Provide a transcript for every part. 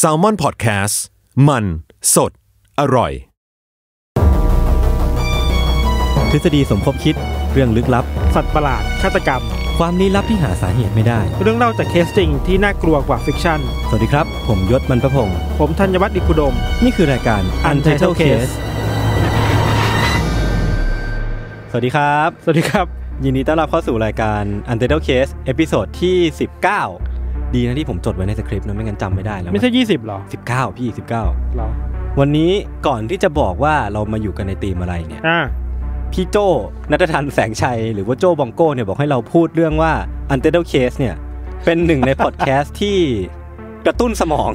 s a l ม o n PODCAST มัน สด อร่อย ทฤษฎีสมคบคิดเรื่องลึกลับ สัตว์ประหลาดฆาตกรรม ความลี้ลับที่หาสาเหตุไม่ได้ เรื่องเล่าจากเคสจริงที่น่ากลัวกว่าฟิกชั่นสวัสดีครับ ผมยศมันประพงษ์ผมธัญวัฒน์อิพุดม นี่คือรายการ Untitled Case สวัสดีครับ สวัสดีครับ ยินดีต้อนรับเข้าสู่รายการ Untitled Case เอพิโซดที่19ดีนะที่ผมจดไว้ในสคริปต์นะไม่งั้นจำไม่ได้แล้วไม่ใช่ 20หรอ19 พี่19เราวันนี้ก่อนที่จะบอกว่าเรามาอยู่กันในทีมอะไรเนี่ยพี่โจนัทธันแสงชัยหรือว่าโจบองโก้เนี่ยบอกให้เราพูดเรื่องว่า u n t i t l Case เนี่ยเป็นหนึ่งในพอดแคสต์ที่กระตุ้นสมอง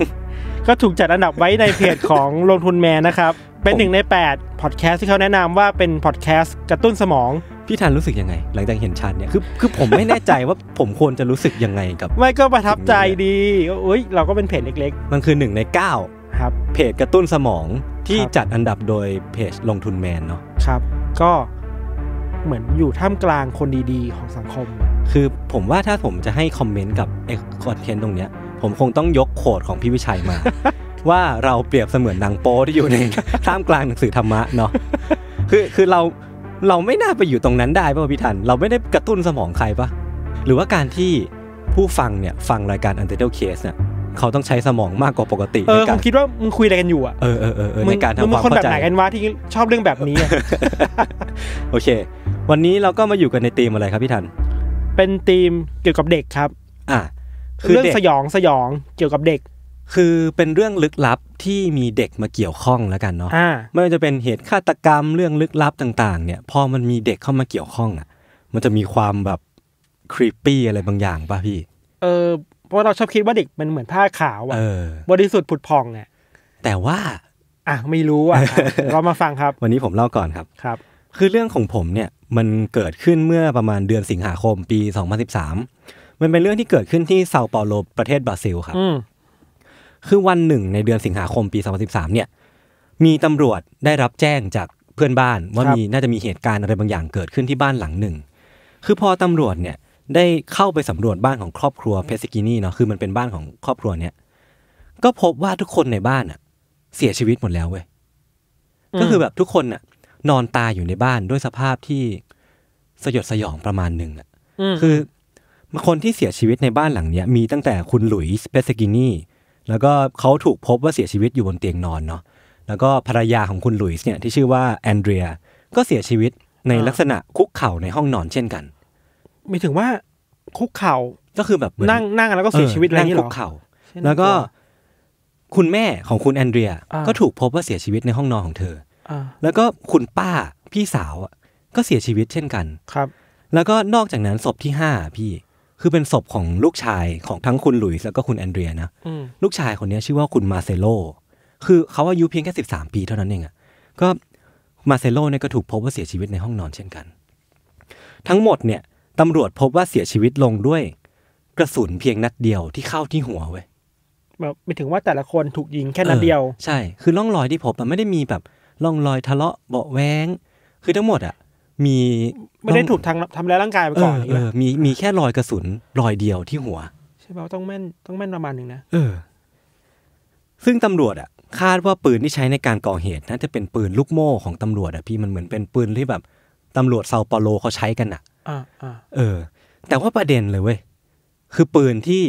ก็ถูกจัดอันดับไว้ในเพจของลงทุนแมนนะครับเป็นหนึ่งใน 8 พอดแคสต์ที่เขาแนะนำว่าเป็นพอดแคสต์กระตุ้นสมอง พี่ธันรู้สึกยังไง หลังจากเห็นชาติเนี่ยคือคือผมไม่แน่ใจว่าผมควรจะรู้สึกยังไงกับ ไม่ก็ประทับใจดี อุ้ยเราก็เป็นเพจเล็กๆ มันคือหนึ่งใน 9 ครับเพจกระตุ้นสมองที่จัดอันดับโดยเพจลงทุนแมนเนาะครับ ก็เหมือนอยู่ท่ามกลางคนดีๆ ของสังคม คือผมว่าถ้าผมจะให้คอมเมนต์กับไอกคอนเทนต์ตรงเนี้ย ผมคงต้องยกโคดของพี่วิชัยมาว่าเราเปรียบเสมือนนางโป๊ที่อยู่ในท่ามกลางหนังสือธรรมะเนาะคือคือเราเราไม่น่าไปอยู่ตรงนั้นได้ป่ะพี่ทันเราไม่ได้กระตุ้นสมองใครป่ะ หรือว่าการที่ผู้ฟังเนี่ย ฟังรายการ u n t เ t l e d Case เนี่ยเขาต้องใช้สมองมากกว่าปกติเออผมคิดว่ามึงคุยอะไรกันอยู่อ่ะเออเออเออในการทำความเข้าใจมึงคนแบบไหนกันวะที่ชอบเรื่องแบบนี้โอเค วันนี้เราก็มาอยู่กันในธีมอะไรครับพี่ทันเป็นธีมเกี่ยวกับเด็กครับอ่าคือเรื่องสยองสยองเกี่ยวกับเด็กคือเป็นเรื่องลึกลับที่มีเด็กมาเกี่ยวข้องแล้วกันเนาะไม่ว่าจะเป็นเหตุฆาตกรรมเรื่องลึกลับต่าง ๆ เนี่ย พอมันมีเด็กเข้ามาเกี่ยวข้องอ่ะ มันจะมีความแบบครีปปี้อะไรบางอย่างป่ะพี่ เออเพราะเราชอบคิดว่าเด็กมันเหมือนผ้าขาวอ่ะบริสุทธิ์ผุดพองอ่ะแต่ว่าอ่ะไม่รู้อ่ะเรามาฟังครับวันนี้ผมเล่าก่อนครับครับ คือเรื่องของผมเนี่ยมันเกิดขึ้นเมื่อประมาณเดือนสิงหาคมปี 2013 มันเป็นเรื่องที่เกิดขึ้นที่เซาเปาโลประเทศบราซิล ครับคือวันหนึ่งในเดือนสิงหาคมปี 2013เนี่ยมีตำรวจได้รับแจ้งจากเพื่อนบ้านว่ามีน่าจะมีเหตุการณ์อะไรบางอย่างเกิดขึ้นที่บ้านหลังหนึ่ง คือพอตำรวจเนี่ย ได้เข้าไปสำรวจบ้านของครอบครัวเพสกินีเนาะคือมันเป็นบ้านของครอบครัวเนี่ยก็พบว่าทุกคนในบ้านอ่ะ เสียชีวิตหมดแล้วเว้ยก็คือแบบทุกคนอะนอนตายอยู่ในบ้านด้วยสภาพที่สยดสยองประมาณหนึ่งอ่ะคือคนที่เสียชีวิตในบ้านหลังเนี้ยมีตั้งแต่คุณหลุยส์เพสกินีแล้วก็เขาถูกพบว่าเสียชีวิตอยู่บนเตียงนอนเนาะ แล้วก็ภรรยาของคุณหลุยส์เนี่ย ที่ชื่อว่าแอนเดรียก็เสียชีวิตในลักษณะคุกเข่าในห้องนอนเช่นกัน หมายถึงว่าคุกเข่าก็คือแบบนั่งนั่งแล้วก็เสียชีวิตอะไรนี่หรอคุกเข่าแล้วก็คุณแม่ของคุณแอนเดรียก็ถูกพบว่าเสียชีวิตในห้องนอนของเธออแล้วก็คุณป้าพี่สาวก็เสียชีวิตเช่นกันครับ แล้วก็นอกจากนั้นศพที่ห้าพี่คือเป็นศพของลูกชายของทั้งคุณหลุยส์แล้วก็คุณแอนเดรียนะ ลูกชายคนนี้ชื่อว่าคุณมาเซโลคือเขาอายุเพียงแค่สิบสามปีเท่านั้นเองอะก็มาเซโลเนี่ยก็ถูกพบว่าเสียชีวิตในห้องนอนเช่นกัน ทั้งหมดเนี่ยตำรวจพบว่าเสียชีวิตลงด้วยกระสุนเพียงนัดเดียวที่เข้าที่หัวเว้ยแบบไม่ถึงว่าแต่ละคนถูกยิงแค่นัดเดียวใช่ คือร่องรอยที่พบมันไม่ได้มีแบบร่องรอยทะเลาะเบาแวงคือทั้งหมดอะมีไม่ได้ถูกทางทำร้ายร่างกายมาก่อนเมีมีแค่รอยกระสุนรอยเดียวที่หัว ใช่ป่าต้องแม่นต้องแม่นประมาณหนึ่งนะเออ ซึ่งตำรวจ อ่ะ คาดว่าปืนที่ใช้ในการก่อเหตุน่าจะเป็นปืนลูกโม่ของตำรวจอ่ะพี่มันเหมือนเป็นปืนที่แบบตำรวจเซาเปาโลเขาใช้กันอ่ะอ่าเออ แต่ว่าประเด็นเลยเว้ยคือปืนที่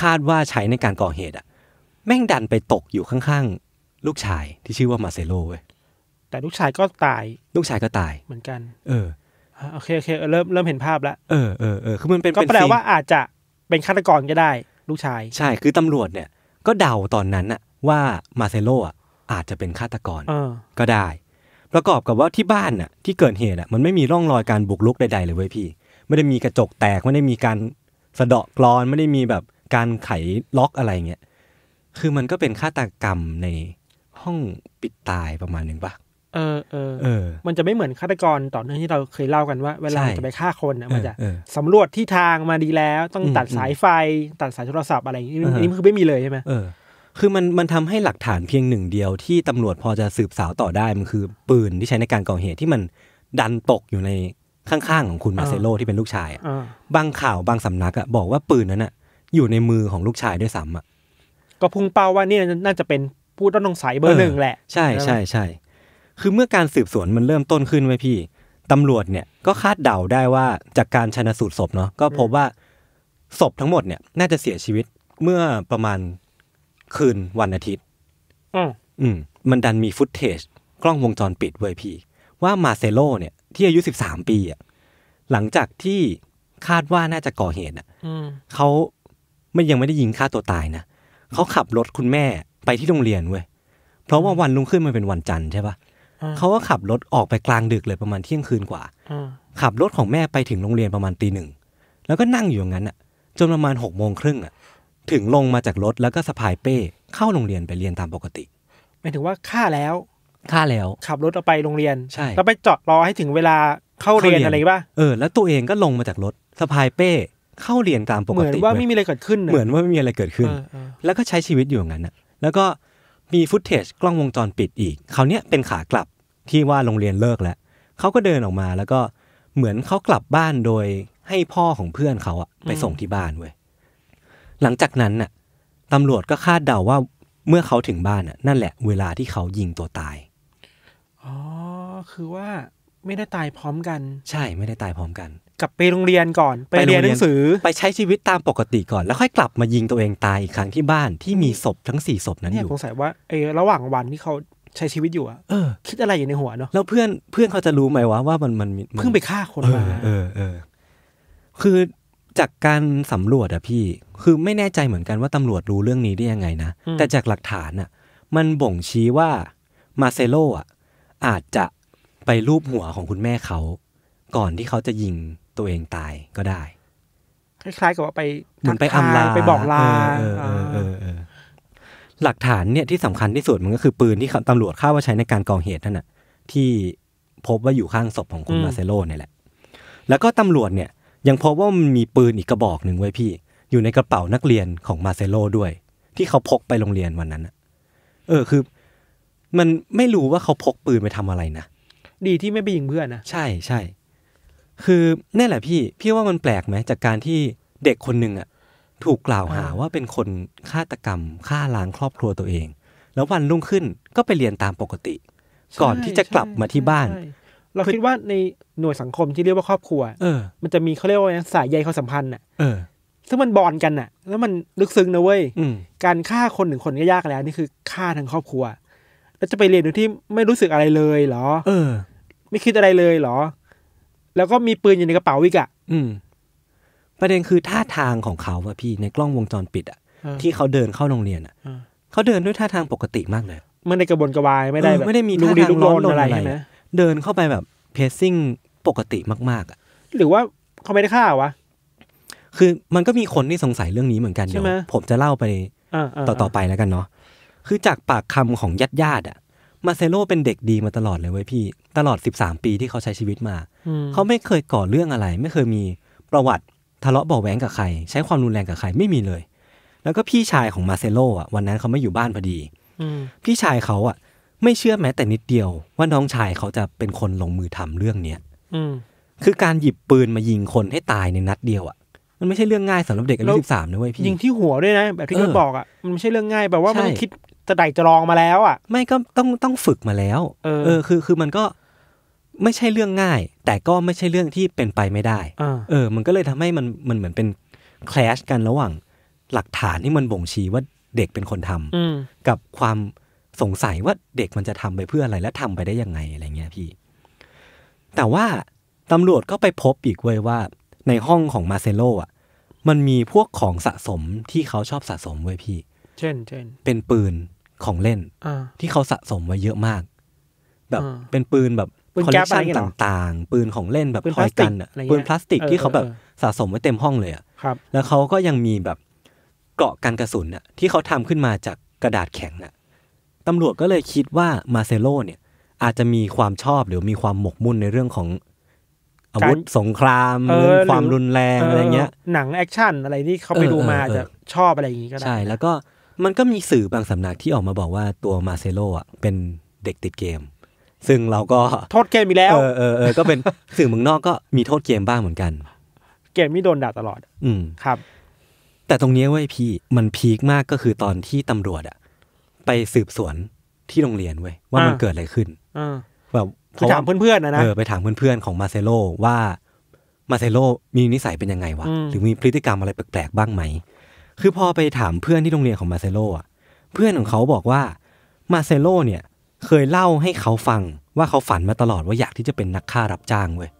คาดว่าใช้ในการก่อเหตุ อ่ะ แม่งดันไปตกอยู่ข้างๆลูกชายที่ชื่อว่ามาเซโลเว้ยแต่ลูกชายก็ตายลูกชายก็ตาย เหมือนกัน เออโอเคโอเคเริ่มเริ่มเห็นภาพแล้วเออเออเออคือมันเป็นก็แปลว่าอาจจะเป็นฆาตกรก็ได้ ลูกชาย ใช่ คือตำรวจเนี่ย ก็เดาตอนนั้นอะว่ามาเซโลอะอาจจะเป็นฆาตกรออก็ได้ ประกอบกับว่าที่บ้านอะที่เกิดเหตุอะมันไม่มีร่องรอยการบุกรุกใดๆ เลยเว้ยพี่ ไม่ได้มีกระจกแตก ไม่ได้มีการสะเดาะกรอนไม่ได้มีแบบการไขล็อกอะไรเงี้ยคือมันก็เป็นฆาตกรรมในห้องปิดตายประมาณหนึ่งปะเออเออเออ มันจะไม่เหมือนฆาตกรต่อเนื่องที่เราเคยเล่ากันว่า เวลาจะไปฆ่าคนนะมันจะสำรวจที่ทางมาดีแล้วต้องตัดสายไฟ ตัดสายโทรศัพท์อะไรอย่างนี้นี่คือไม่มีเลยใช่ไหมคือมันมันทำให้หลักฐานเพียงหนึ่งเดียวที่ตำรวจพอจะสืบสาวต่อได้มันคือปืนที่ใช้ในการก่อเหตุที่มันดันตกอยู่ในข้างๆของคุณมาเซโลที่เป็นลูกชายอ่ะบางข่าวบางสำนักอ่ะบอกว่าปืนนั้นอ่ะ อยู่ในมือของลูกชายด้วยซ้ำอ่ะก็พุ่งเป้าว่านี่น่าจะเป็นผู้ต้องสงสัยเบอร์หนึ่งแหละ ใช่ใช่ใช่คือเมื่อการสืบสวนมันเริ่มต้นขึ้นไว้พี่ ตำรวจเนี่ย ก็คาดเดาได้ว่าจากการชนะสูตรศพเนาะก็พบว่าศพทั้งหมดเนี่ย น่าจะเสียชีวิตเมื่อประมาณคืนวันอาทิตย์ อืม มันดันมีฟุตเทจ กล้องวงจรปิดเว้ยพี่ ว่ามาเซโลเนี่ย ที่อายุสิบสามปีอ่ะหลังจากที่คาดว่าน่าจะก่อเหตุอ่ะเขาไม่ยังไม่ได้ยิงฆ่าตัวตายนะเขาขับรถคุณแม่ไปที่โรงเรียนเว้ยเพราะว่าวันลุงขึ้นมันเป็นวันจันทร์ใช่ปะเขาก็ขับรถออกไปกลางดึกเลยประมาณเที่ยงคืนกว่าขับรถของแม่ไปถึงโรงเรียนประมาณตีหนึ่งแล้วก็นั่งอยู่อย่างนั้นอ่ะ จนประมาณหกโมงครึ่งอ่ะถึงลงมาจากรถแล้วก็สะพายเป้เข้าโรงเรียนไปเรียนตามปกติหมายถึงว่าฆ่าแล้วฆ่าแล้ว ขับรถอไปโรงเรียนใช่แล้วไปจอดรอให้ถึงเวลาเข้าเรียนอะไรป่ะเออ แล้วตัวเองก็ลงมาจากรถสะพายเป้เข้าเรียนตามปกติเหมือนว่าไม่มีอะไรเกิดขึ้นเหมือนว่าไม่มีอะไรเกิดขึ้นแล้วก็ใช้ชีวิตอยู่อย่างนั้นอ่ะ แล้วก็มีฟุตเทจกล้องวงจรปิดอีก เขาเนี้ยเป็นขากลับที่ว่าโรงเรียนเลิกแล้วเขาก็เดินออกมา แล้วก็เหมือนเขากลับบ้านโดยให้พ่อของเพื่อนเขาอะไปส่งที่บ้านเว้ยหลังจากนั้นน่ะตำรวจก็คาดเดาว่าเมื่อเขาถึงบ้านน่ะ นั่นแหละเวลาที่เขายิงตัวตาย อ๋อ คือว่าไม่ได้ตายพร้อมกัน ใช่ ไม่ได้ตายพร้อมกัน กลับไปโรงเรียนก่อน ไปเรียนหนังสือ ไปใช้ชีวิตตามปกติก่อน แล้วค่อยกลับมายิงตัวเองตายอีกครั้งที่บ้านที่มีศพทั้งสี่ศพนั้นอยู่สงสัยว่าไอ้ระหว่างวันที่เขาใช้ชีวิตอยู่อะเออคิดอะไรอยู่ในหัวเนาะแล้วเพื่อน เพื่อนเขาจะรู้ไหมว่าว่ามันมันเพิ่งไปฆ่าคนมาเออเออ คือจากการสำรวจอะพี่ คือไม่แน่ใจเหมือนกันว่าตำรวจรู้เรื่องนี้ได้ยังไงนะแต่จากหลักฐานอะมันบ่งชี้ว่า มาเซโลอะอาจจะไปรูปหัวของคุณแม่เขา ก่อนที่เขาจะยิงตัวเองตายก็ได้ คล้ายๆกับว่าไปเหมือนไปอำลาไปบอกลาหลักฐานเนี่ยที่สำคัญที่สุดมันก็คือปืนที่ตำรวจคาดว่าใช้ในการก่อเหตุนั่นแหะที่พบว่าอยู่ข้างศพของคุณมาเซโลเนี่ยแหละ แล้วก็ตำรวจเนี่ย ยังพบว่ามันมีปืนอีกกระบอกหนึ่งไว้พี่ อยู่ในกระเป๋านักเรียนของมาเซโลด้วย ที่เขาพกไปโรงเรียนวันนั้นเออ คือมันไม่รู้ว่าเขาพกปืนไปทำอะไรนะดีที่ไม่ไปยิงเพื่อนนะใช่ใช่คือนี่แหละพี่ พี่ว่ามันแปลกไหมจากการที่เด็กคนหนึ่งอะถูกกล่าวหาว่าเป็นคนฆาตกรรมฆ่าล้างครอบครัวตัวเอง แล้ววันรุ่งขึ้นก็ไปเรียนตามปกติ ก่อนที่จะกลับมาที่บ้าน เราคิดว่าในหน่วยสังคมที่เรียกว่าครอบครัว เออมันจะมีเขาเรียกว่าสายใยความสัมพันธ์อ่ะเออซึ่งมันบอนกันอ่ะ แล้วมันลึกซึ้งนะเว้ยการฆ่าคนหนึ่งคนก็ยากแล้ว นี่คือฆ่าทั้งครอบครัวแล้วจะไปเรียนโดยที่ไม่รู้สึกอะไรเลยเหรอเออ ไม่คิดอะไรเลยเหรอ แล้วก็มีปืนอยู่ในกระเป๋าวิกอะ่ะ อืม ประเด็นคือท่าทางของเขาอะพี่ในกล้องวงจรปิดอะออที่เขาเดินเข้าโรงเรียนอะเออเขาเดินด้วยท่าทางปกติมากเลยไม่ได้กระบวนกระวายไม่ได้แบบออไม่ได้มีท่าทางลกร้อนอะไรนะใช่ไหมเดินเข้าไปแบบเพซซิ่งปกติมากๆอะหรือว่าเขาไม่ได้ฆ่าวะคือมันก็มีคนที่สงสัยเรื่องนี้เหมือนกันเดี๋ยวผมจะเล่าไปต่อต่อไปแล้วกันเนาะคือจากปากคำของญาติญาติ อ่ะ มาเซโลเป็นเด็กดีมาตลอดเลยเว้ยพี่ ตลอดสิบามปีที่เขาใช้ชีวิตมาเขาไม่เคยก่อเรื่องอะไร ไม่เคยมีประวัติทะเลาะเบาแหวงกับใครใช้ความรุนแรงกับใครไม่มีเลย แล้วก็พี่ชายของมาเซโลอ่ะวันนั้นเขาไม่อยู่บ้านพอดีพี่ชายเขาอ่ะ ไม่เชื่อแม้แต่นิดเดียว ว่าน้องชายเขาจะเป็นคนลงมือทำเรื่องเนี้ยคือการหยิบปืนมายิงคนให้ตายในนัดเดียวอ่ะมันไม่ใช่เรื่องง่ายสำหรับเด็กอายุสิบสามนะเว้ยพี่ยิงที่หัวด้วยนะแบบที่เขาบอกอ่ะมันไม่ใช่เรื่องง่ายแบบว่ามันคิดจะไต่จะลองมาแล้ว อ่ะ ไม่ก็ต้องต้องฝึกมาแล้วเออเออคือ คือมันก็ไม่ใช่เรื่องง่าย แต่ก็ไม่ใช่เรื่องที่เป็นไปไม่ได้อเออ มันก็เลยทำให้มันมันเหมือนเป็นแคลชกันระหว่าง หลักฐานที่มันบ่งชี้ว่าเด็กเป็นคนทำกับความสงสัยว่าเด็กมันจะทำไปเพื่ออะไรและทำไปได้ยังไงอะไรเงี้ยพี่ แต่ว่าตำรวจก็ไปพบอีกเว้ยว่า ในห้องของมาเซโล อ่ะ มันมีพวกของสะสมที่เขาชอบสะสมเว้ยพี่ เช่นเช่นเป็นปืนของเล่นที่เขาสะสมไว้เยอะมาก แบบเป็นปืนแบบคอลเลกชันต่างๆ ปืนของเล่นแบบคอยกันอ่ะปืนพลาสติกที่เขาแบบสะสมไว้เต็มห้องเลยอ่ะแล้วเขาก็ยังมีแบบเกราะกันกระสุนอ่ะที่เขาทำขึ้นมาจากกระดาษแข็งอ่ะตำรวจก็เลยคิดว่ามาเซโลเนี่ย อาจจะมีความชอบ หรือมีความหมกมุ่นในเรื่องของ อาวุธสงครามเรื่องความรุนแรงอะไรเงี้ยหนังแอคชั่นอะไรที่เขาไปดูมาจะชอบอะไรอย่างงี้ก็ได้ใช่แล้วก็มันก็มีสื่อบางสำนักที่ออกมาบอกว่าตัวมาเซโลอ่ะ เป็นเด็กติดเกม ซึ่งเราก็ โทษเกมอีกแล้วเออเออเออก็เป็นสื่อมืองนอกก็มีโทษเกมบ้างเหมือนกันเกมไม่โดนด่าตลอดอืมครับ แต่ตรงนี้เว้ยพี่มันพีคมากก็คือตอนที่ตำรวจอ่ะ ไปสืบสวนที่โรงเรียนเว้ยว่ามันเกิดอะไรขึ้นอแบบไปถามเพื่อนๆนะนะเออไปถามเพื่อนๆของมาเซโลว่ามาเซโลมีนิสัยเป็นยังไงวะหรือมีพฤติกรรมอะไรแปลกๆบ้างไหมคือ พอไปถามเพื่อนที่โรงเรียนของมาเซโลอ่ะ เพื่อนของเขาบอกว่ามาเซโลเนี่ยเคยเล่าให้เขาฟังว่าเขาฝันมาตลอด ว่าอยากที่จะเป็นนักฆ่ารับจ้างเว้ย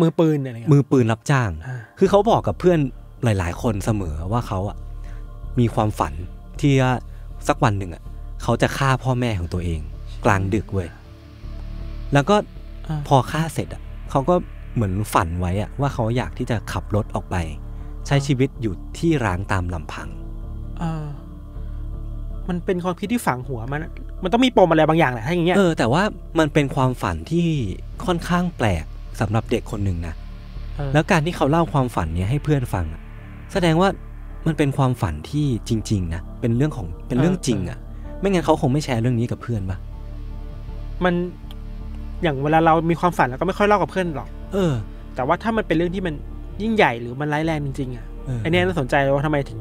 มือปืนอะไรเงี้ยมือปืนรับจ้าง คือเขาบอกกับเพื่อนหลาย ๆ คนเสมอว่าเขาอ่ะมีความฝันที่สักวันหนึ่งอ่ะเขาจะฆ่าพ่อแม่ของตัวเอง กลางดึกเว้ยแล้วก็พอฆ่าเสร็จอ่ะเขาก็เหมือนฝันไว้อ่ะว่าเขาอยากที่จะขับรถออกไปใช้ชีวิตอยู่ที่ร้านตามลำพังเออมันเป็นความคิดที่ฝังหัวมัน มันต้องมีปมอะไรบางอย่างแหละถ้าอย่างเงี้ย เออ แต่ว่ามันเป็นความฝันที่ค่อนข้างแปลกสำหรับเด็กคนหนึ่งนะออแล้วการที่เขาเล่าความฝันเนี้ยให้เพื่อนฟังอะแสดงว่ามันเป็นความฝันที่จริง ๆ นะ เป็นเรื่องของ เป็นเรื่องจริงอะไม่งั้นเขาคงไม่แชร์เรื่องนี้กับเพื่อนปะมัน อย่างเวลาเรามีความฝันแล้วก็ไม่ค่อยเล่ากับเพื่อนหรอก เออ แต่ว่าถ้ามันเป็นเรื่องที่มันยิ่งใหญ่หรือมันร้ายแรงจริงๆอ่ะอันนี้น่าสนใจว่าทำไมถึง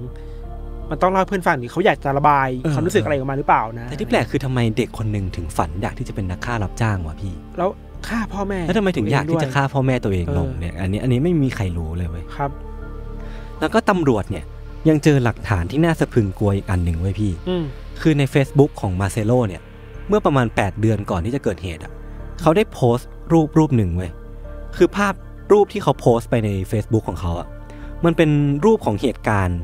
มันต้องเล่าเพื่อนฟังหรือเขาอยากจะระบายความรู้สึกอะไรออกมาหรือเปล่านะแต่ที่แปลกคือทำไมเด็กคนหนึ่งถึงฝัน อยากที่จะเป็นนักฆ่ารับจ้างวะพี่ แล้วฆ่าพ่อแม่แล้วทำไมถึงอยากที่จะฆ่าพ่อแม่ตัวเองลงเนี่ยอันนี้อันนี้ไม่มีใครรู้เลยเว้ยครับ แล้วก็ตำรวจเนี่ยยังเจอหลักฐานที่น่าสะพึงกลัวอีกอันหนึ่งไว้พี่คือใน Facebook ของมาเซโลเนี่ย เมื่อประมาณ 8 เดือนก่อนที่จะเกิดเหตุอ่ะเขาได้โพสต์รูปรูปหนึ่งไว้คือภาพรูปที่เขาโพสต์ไปใน Facebook ของเขาอะมันเป็นรูปของเหตุการณ์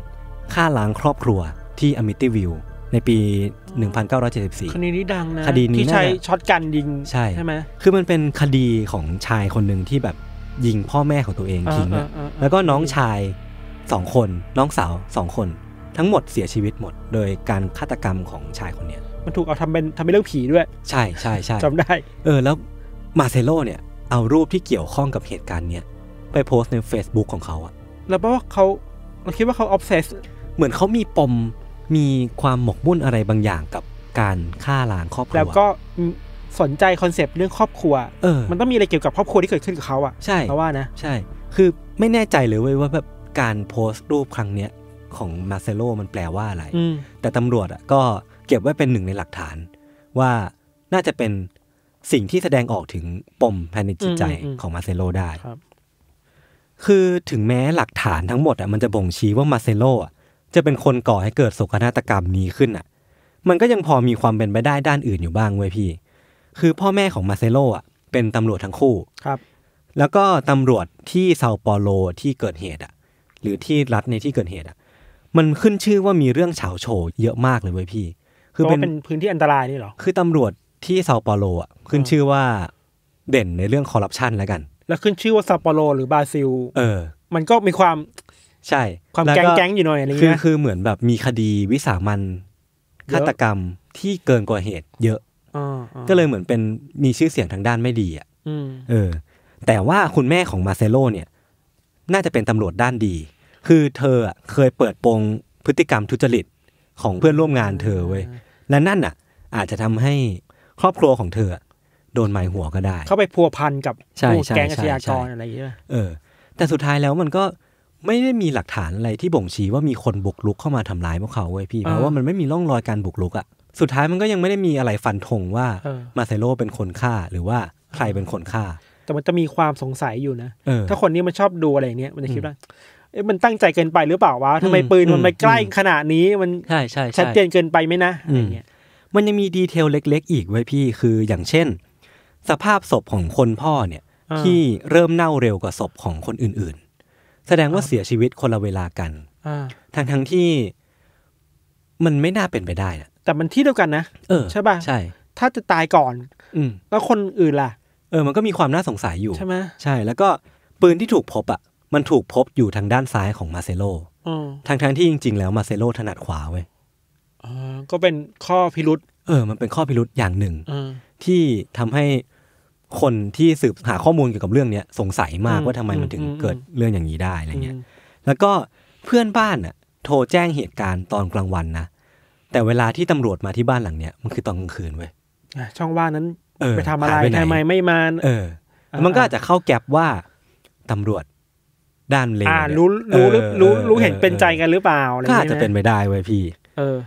ฆ่าล้างครอบครัวที่อมิติวิวในปี 1974 คดีนี้ดังนะคดีนี้ที่ใช้ช็อตกันยิงใช่ใช่ไหมคือมันเป็นคดีของชายคนหนึ่งที่แบบยิงพ่อแม่ของตัวเองทิ้งแล้วก็น้องชายสองคน น้องสาวสองคนทั้งหมดเสียชีวิตหมด โดยการฆาตกรรมของชายคนเนี้ยมันถูกเอาทำเป็นทำเป็นเรื่องผีด้วย ใช่ใช่ใช่จำได้เออแล้วมาเซโลเนี่ยเอารูปที่เกี่ยวข้องกับเหตุการณ์เนี้ยไปโพสต์ใน Facebook ของเขาอะแล้วแปลว่าเขาเราคิดว่าเขาออฟเซสเหมือนเขามีปมมีความหมกมุ่นอะไรบางอย่างกับการฆ่าล้างครอบครัวแล้วก็สนใจคอนเซปต์ เรื่องครอบครัว เออมันต้องมีอะไรเกี่ยวกับครอบครัวที่เกิดขึ้นกับเขาอะใช่เพราะว่านะ ใช่ คือไม่แน่ใจเลยเว้ยว่าแบบการโพสต์รูปครั้งเนี้ยของมาเซโลมันแปลว่าอะไรแต่ตำรวจอะก็เก็บไว้เป็นหนึ่งในหลักฐานว่าน่าจะเป็นสิ่งที่แสดงออกถึงปมภายในจิตใจของมาเซโลได้ คือถึงแม้หลักฐานทั้งหมดอ่ะมันจะบ่งชี้ว่ามาเซโลอ่ะจะเป็นคนก่อให้เกิดโศกนาฏกรรมนี้ขึ้นอ่ะ มันก็ยังพอมีความเป็นไปได้ด้านอื่นอยู่บ้างเว้ยพี่ คือพ่อแม่ของมาเซโลอ่ะเป็นตำรวจทั้งคู่ ครับ แล้วก็ตำรวจที่เซาเปโลที่เกิดเหตุอ่ะ หรือที่รัฐในที่เกิดเหตุอ่ะ มันขึ้นชื่อว่ามีเรื่องเฉาโฉเยอะมากเลยเว้ยพี่ คือเป็นพื้นที่อันตรายนี่หรอ คือตำรวจที่เซาเปาโลอ่ะ ขึ้นชื่อว่าเด่นในเรื่องคอร์รัปชันแล้วกัน แล้วขึ้นชื่อว่าซาเปาโลหรือบราซิล เออ มันก็มีความใช่ความแก๊งๆอยู่หน่อยอะไรเงี้ยคือคือเหมือนแบบมีคดีวิสามันฆาตกรรมที่เกินกว่าเหตุเยอะ ก็เลยเหมือนเป็นมีชื่อเสียงทางด้านไม่ดีอ่ะเออ แต่ว่าคุณแม่ของมาเซโล เนี่ย น่าจะเป็นตำรวจด้านดี คือเธอเคยเปิดโปงพฤติกรรมทุจริตของเพื่อนร่วมงานเธอเว้ยและนั่นอ่ะ อาจจะทำให้ครอบครัวของเธอโดนหมายหัวก็ได้ เข้าไปพัวพันกับผู้แก๊งอาชญากรอะไรอย่างเงี้ย เออ แต่สุดท้ายแล้วมันก็ไม่ได้มีหลักฐานอะไรที่บ่งชี้ว่ามีคนบุกลุกเข้ามาทำร้ายพวกเขาเว้ยพี่ เพราะว่ามันไม่มีร่องรอยการบุกลุกอ่ะ สุดท้ายมันก็ยังไม่ได้มีอะไรฟันธงว่ามาเซโลเป็นคนฆ่าหรือว่าใครเป็นคนฆ่า แต่มันจะมีความสงสัยอยู่นะ ถ้าคนนี้มันชอบดูอะไรเนี้ยมันจะคิดว่ามันตั้งใจเกินไปหรือเปล่าวะทำไมปืนมันไปใกล้ขนาดนี้มันใช่ใช่ชัดเจนเกินไปไหมนะอะไรเงี้ยมันยังมีดีเทลเล็ก ๆ อีกไว้พี่คือ อย่างเช่น สภาพศพของคนพ่อเนี่ย ที่เริ่มเน่าเร็วกว่าศพของคนอื่นๆ แสดงว่าเสียชีวิตคนละเวลากันทั้งทั้งที่มันไม่น่าเป็นไปได้นะแต่มันที่เดียวกันนะเออใช่ป่ะใช่ถ้าจะตายก่อนอืแล้วคนอื่นล่ะเออ มันก็มีความน่าสงสัยอยู่ใช่ไหมใช่แล้วก็ปืนที่ถูกพบอ่ะมันถูกพบอยู่ทางด้านซ้ายของมาเซโลทั้งทั้งที่จริงๆแล้วมาเซโล ถนัดขวาเว้ยก็เป็นข้อพิรุษเออ มันเป็นข้อพิรุษอย่างหนึ่งที่ทำให้คนที่สืบหาข้อมูลเกี่ยวกับเรื่องเนี้ยสงสัยมากว่าทำไมมันถึงเกิดเรื่องอย่างนี้ได้อะไรเงี้ย แล้วก็เพื่อนบ้านอ่ะโทรแจ้งเหตุการณ์ตอนกลางวันนะแต่เวลาที่ตำรวจมาที่บ้านหลังเนี้ยมันคือตอนกลางคืนเว้ยช่องว่างนั้นออไปทำอะไรทำไมไม่มา เออ มันก็อาจจะเข้าแก็บว่าตำรวจด้านเลารู้รู้รู้รู้เห็นเป็นใจกันหรือเปล่าก็อาจจะเป็นไปได้เว้ยพี่เออ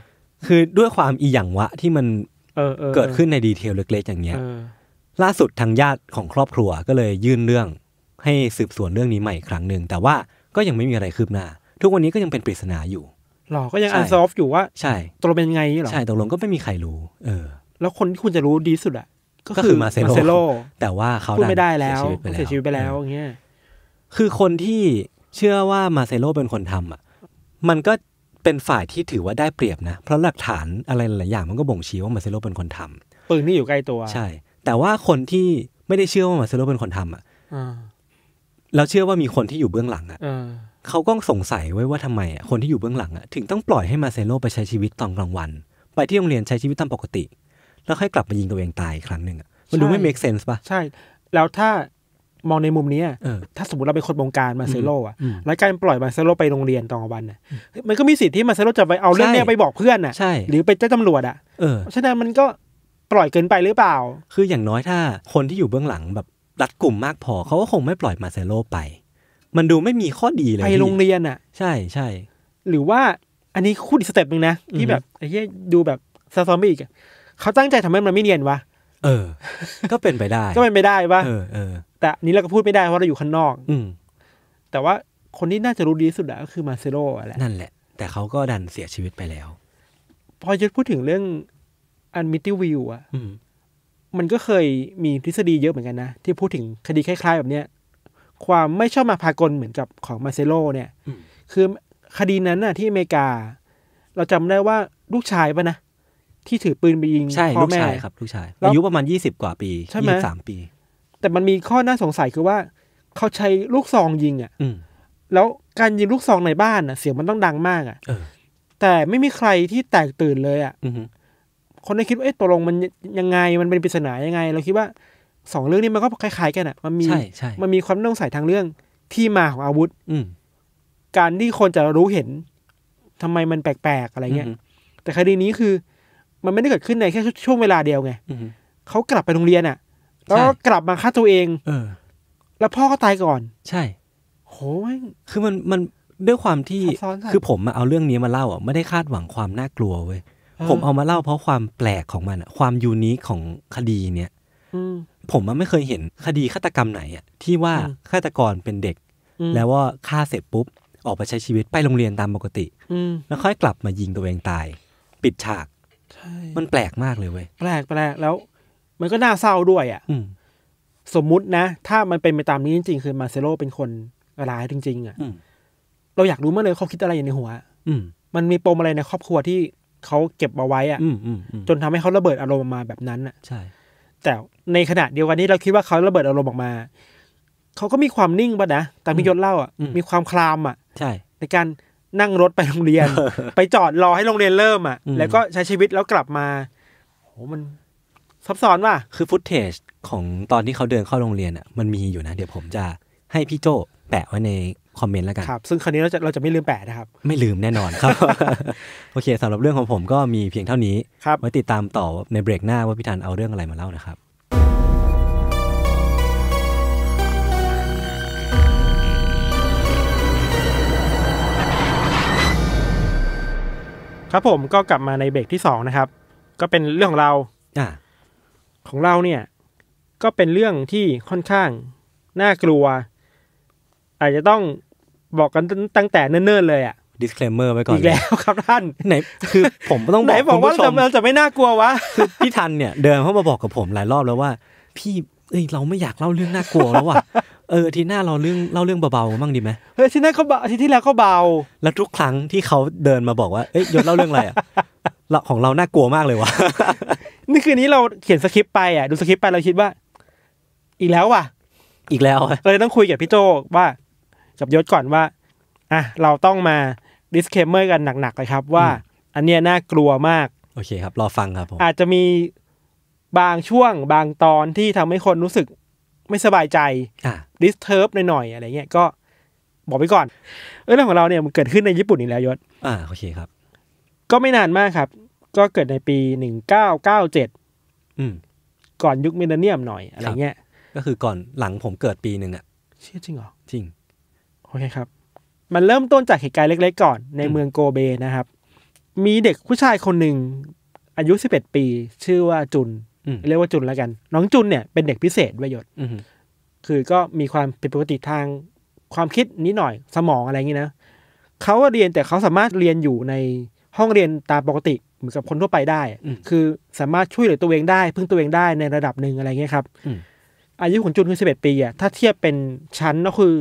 คือด้วยความอีหยังวะที่มันเกิดขึ้นในดีเทลเล็ก ๆ อย่างเงี้ยล่าสุดทางญาติของครอบครัวก็เลยยื่นเรื่องให้สืบสวนเรื่องนี้ใหม่อีกครั้งหนึ่งแต่ว่าก็ยังไม่มีอะไรคืบหน้าทุกวันนี้ก็ยังเป็นปริศนาอยู่หรอก็ยังอันซอฟอยู่ว่าใช่ตกลงเป็นไงหรอใช่ตกลงก็ไม่มีใครรู้ เออ แล้วคนที่คุณจะรู้ดีสุดอะก็คือมาเซโลแต่ว่าเขาดไม่ได้แล้วเสียชีวิตไปแล้วเงี้ยคือคนที่เชื่อว่ามาเซโลเป็นคนทำ อ่ะ มันก็เป็นฝ่ายที่ถือว่าได้เปรียบนะเพราะหลักฐานอะไรหลายอย่างมันก็บ่งชี้ว่า มาเซโลเป็นคนทำปืนที่อยู่ใกล้ตัวใช่ แต่ว่าคนที่ไม่ได้เชื่อว่ามาเซโลเป็นคนทำอ่ะเราเชื่อว่ามีคนที่อยู่เบื้องหลัง อ่ะเขาก็สงสัยไว้ว่าทำไมอ่ะคนที่อยู่เบื้องหลังอ่ะ ถึงต้องปล่อยให้มาเซโลไปใช้ชีวิตตอนกลางวันไปที่โรงเรียนใช้ชีวิตตามปกติ แล้วค่อยกลับมายิงตัวเองตายครั้งหนึ่งอ่ะมันดูไม่เมกเซนส์ป่ะใช่ แล้วถ้ามองในมุมนี้ถ้าสมมติเราเป็นคนวงการมาเซโลอ่ะแล้วการปล่อยมาเซโลไปโรงเรียนตอนกลางวันมันก็มีสิทธิ์ที่มาเซโลจะไปเอาเรื่องนี้ไปบอกเพื่อนอ่ะหรือไปแจ้งตำรวจอ่ะฉะนั้นมันก็ปล่อยเกินไปหรือเปล่า คืออย่างน้อยถ้าคนที่อยู่เบื้องหลังแบบรัดกลุ่มมากพอเขาก็คงไม่ปล่อยมาเซโลไป มันดูไม่มีข้อดีเลยไปโรงเรียนอ่ะ ใช่ใช่หรือว่าอันนี้คู่ดีสเต็ปหนึ่งนะที่แบบไอ้เหี้ยดูแบบซาซอมบี้อีกเขาตั้งใจทำให้มันไม่เนียนวะเออ ก็เป็นไปได้ก็เป็นไปได้่าเออเออแต่นี้เราก็พูดไม่ได้เพราะเราอยู่ข้างนอก อืแต่ว่าคนที่น่าจะรู้ดีสุดอะก็คือมาเซโร่แหละ นั่นแหละแต่เขาก็ดันเสียชีวิตไปแล้ว พอจะพูดถึงเรื่องอันมิติวิวอะมันก็เคยมีทฤษฎีเยอะเหมือนกันนะ ที่พูดถึงคดีคล้ายๆ แบบเนี้ยความไม่ชอบมาพากลเหมือนกับของมาเซโลเนี่ย คือคดีนั้นน่ะ ที่อเมริกา เราจำได้ว่าลูกชายปะนะที่ถือปืนไปยิงใช่ลูกชายครับลูกชายอายุประมาณยี่สิบกว่าปียี่สามปีแต่มันมีข้อน่าสงสัยคือว่า เขาใช้ลูกซองยิงอ่ะแล้วการยิงลูกซองในบ้านอ่ะเสียงมันต้องดังมากอ่ะแต่ไม่มีใครที่แตกตื่นเลย อ่ะคนได้คิดว่าเอ๊ะตกลงมันยังไง มันเป็นปริศนายังไงเราคิดว่าสองเรื่องนี้มันก็คล้ายๆ กันอ่ะ มันมี มันมีความน่าสงสัยทางเรื่องที่มาของอาวุธ อืการที่คนจะรู้เห็น ทำไมมันแปลกๆอะไรเงี้ย แต่คดีนี้คือ มันไม่ได้เกิดขึ้นในแค่ช่วงเวลาเดียวไงเขากลับไปโรงเรียนอ่ะแล้วก็กลับมาฆ่าตัวเองเออ แล้วพ่อก็ตายก่อน ใช่ โห คือ มันมันด้วยความที่ คือผมมาเอาเรื่องนี้มาเล่าอ่ะไม่ได้คาดหวังความน่ากลัวเว้ย ผมเอามาเล่าเพราะความแปลกของมันอะความยูนิคของคดีเนี่ย อืมผมันไม่เคยเห็น คดีฆาตกรรมไหนอ่ะที่ว่าฆาตกรเป็นเด็ก แล้วว่าฆ่าเสร็จปุ๊บ ออกไปใช้ชีวิตไปโรงเรียนตามปกติ อืมแล้วค่อยกลับมายิงตัวเองตาย ปิดฉาก มันแปลกมากเลยเว้ย แปลกแปลกแล้วมันก็น่าเศร้าด้วยอะ่ะสมมุตินะถ้ามันเป็นไปตามนี้จริง ๆ คือมาเซโลเป็นคนร้ายจริง ๆอะ่ะเราอยากรู้มากเลยเขาคิดอะไรอยู่ในหัวอืมันมีปมอะไรในครอบครัวที่เขาเก็บเอาไว้อะ่ะจนทำให้เขาระเบิดอารมณ์ออกมาแบบนั้นอะ่ะใช่ แต่ในขณะเดียวกันนี้เราคิดว่าเขาระเบิดอารมณ์ออกมาเขาก็มีความนิ่งป่ะนะตามพิยศเล่าอ่ะมีความคลาม อ่ะ ใช่ ในการนั่งรถไปโรงเรียน ไปจอดรอให้โรงเรียนเริ่มอ่ะแล้วก็ใช้ชีวิตแล้วกลับมาโหมันซับซ้อนว่ะ คือฟุตเทจของตอนที่เขาเดินเข้าโรงเรียนอ่ะ มันมีอยู่นะ เดี๋ยวผมจะให้พี่โจแปะไว้ในคอมเมนต์แล้วกัน ครับ ซึ่งคราวนี้เราจะเราจะไม่ลืมแปะนะครับ ไม่ลืมแน่นอนครับ โอเคสำหรับเรื่องของผมก็มีเพียงเท่านี้ ครับไว้ติดตามต่อในเบรกหน้าว่าพี่ธันเอาเรื่องอะไรมาเล่านะครับ ครับผมก็กลับมาในเบรกที่2นะครับ ก็เป็นเรื่องของเราอ่าของเราเนี่ยก็เป็นเรื่องที่ค่อนข้างน่ากลัวอาจจะต้องบอกกันตั้งแต่เนิ่นๆ เลยอ่ะ disclaimer ไว้ก่อนอีกแล้วครับท่านไหนคือผมต้องบอกไหบอกว่าเราจะไม่น่ากลัววะคือพี่ทันเนี่ยเดินเข้ามาบอกกับผมหลายรอบแล้วว่า พี่ เอ้ยเราไม่อยากเล่าเรื่องน่ากลัวแล้วว่ะเออทีหน้าเราเรื่องเล่าเรื่องเบาๆมั่งดีไหมเฮ้ยทีหน้าเขาเบาทีที่แล้วเขาเบา แล้วทุกครั้งที่เขาเดินมาบอกว่าเอ้ยยศเล่าเรื่องอะไรอ่ะเราของเราน่ากลัวมากเลยวะนี่คืนนี้เราเขียนสคริปต์ไปอ่ะ ดูสคริปต์ไปเราคิดว่า อีกแล้วว่ะ อีกแล้วเราเลยต้องคุยกับพี่โจว่ากับยศก่อนว่าอ่ะเราต้องมาิสเคมเมอร์กันหนักๆเลยครับ ว่า อันเนี้ยน่ากลัวมากโอเคครับรอฟังครับผมอาจจะมีบางช่วงบางตอนที่ทำให้คนรู้สึกไม่สบายใจดิสเทิร์บหน่อยๆอะไรเงี้ยก็บอกไปก่อนเออเรื่องของเราเนี่ยมันเกิดขึ้นในญี่ปุ่นอีกแล้วยศอ่าโอเคครับก็ไม่นานมากครับ ก็เกิดในปีหนึ่งเก้าเก้าเจ็ดก่อนยุคมิเนเนียมหน่อยอะไรเงี้ย ก็คือก่อนหลังผมเกิดปีหนึ่งอะเชื่อจริงเหรอจริง โอเคครับ มันเริ่มต้นจากเหตุการณ์เล็กๆก่อนในเมืองโกเบนะครับ มีเด็กผู้ชายคนหนึ่งอายุสิบเอ็ดปี ชื่อว่าจุน เรียกว่าจุนแล้วกัน น้องจุนเนี่ยเป็นเด็กพิเศษวัยหยดคือก็มีความผิดปกติทางความคิดนิดหน่อยสมองอะไรอย่างี้นะ เขาเรียนแต่เขาสามารถเรียนอยู่ในห้องเรียนตามปกติเหมือนกับคนทั่วไปได้คือ สามารถช่วยเหลือตัวเองได้พึ่งตัวเองได้ในระดับหนึ่งอะไรเงี้ยครับอายุของจุนคือสิบเอ็ดปีอ่ะถ้าเทียบเป็นชั้นก็คือ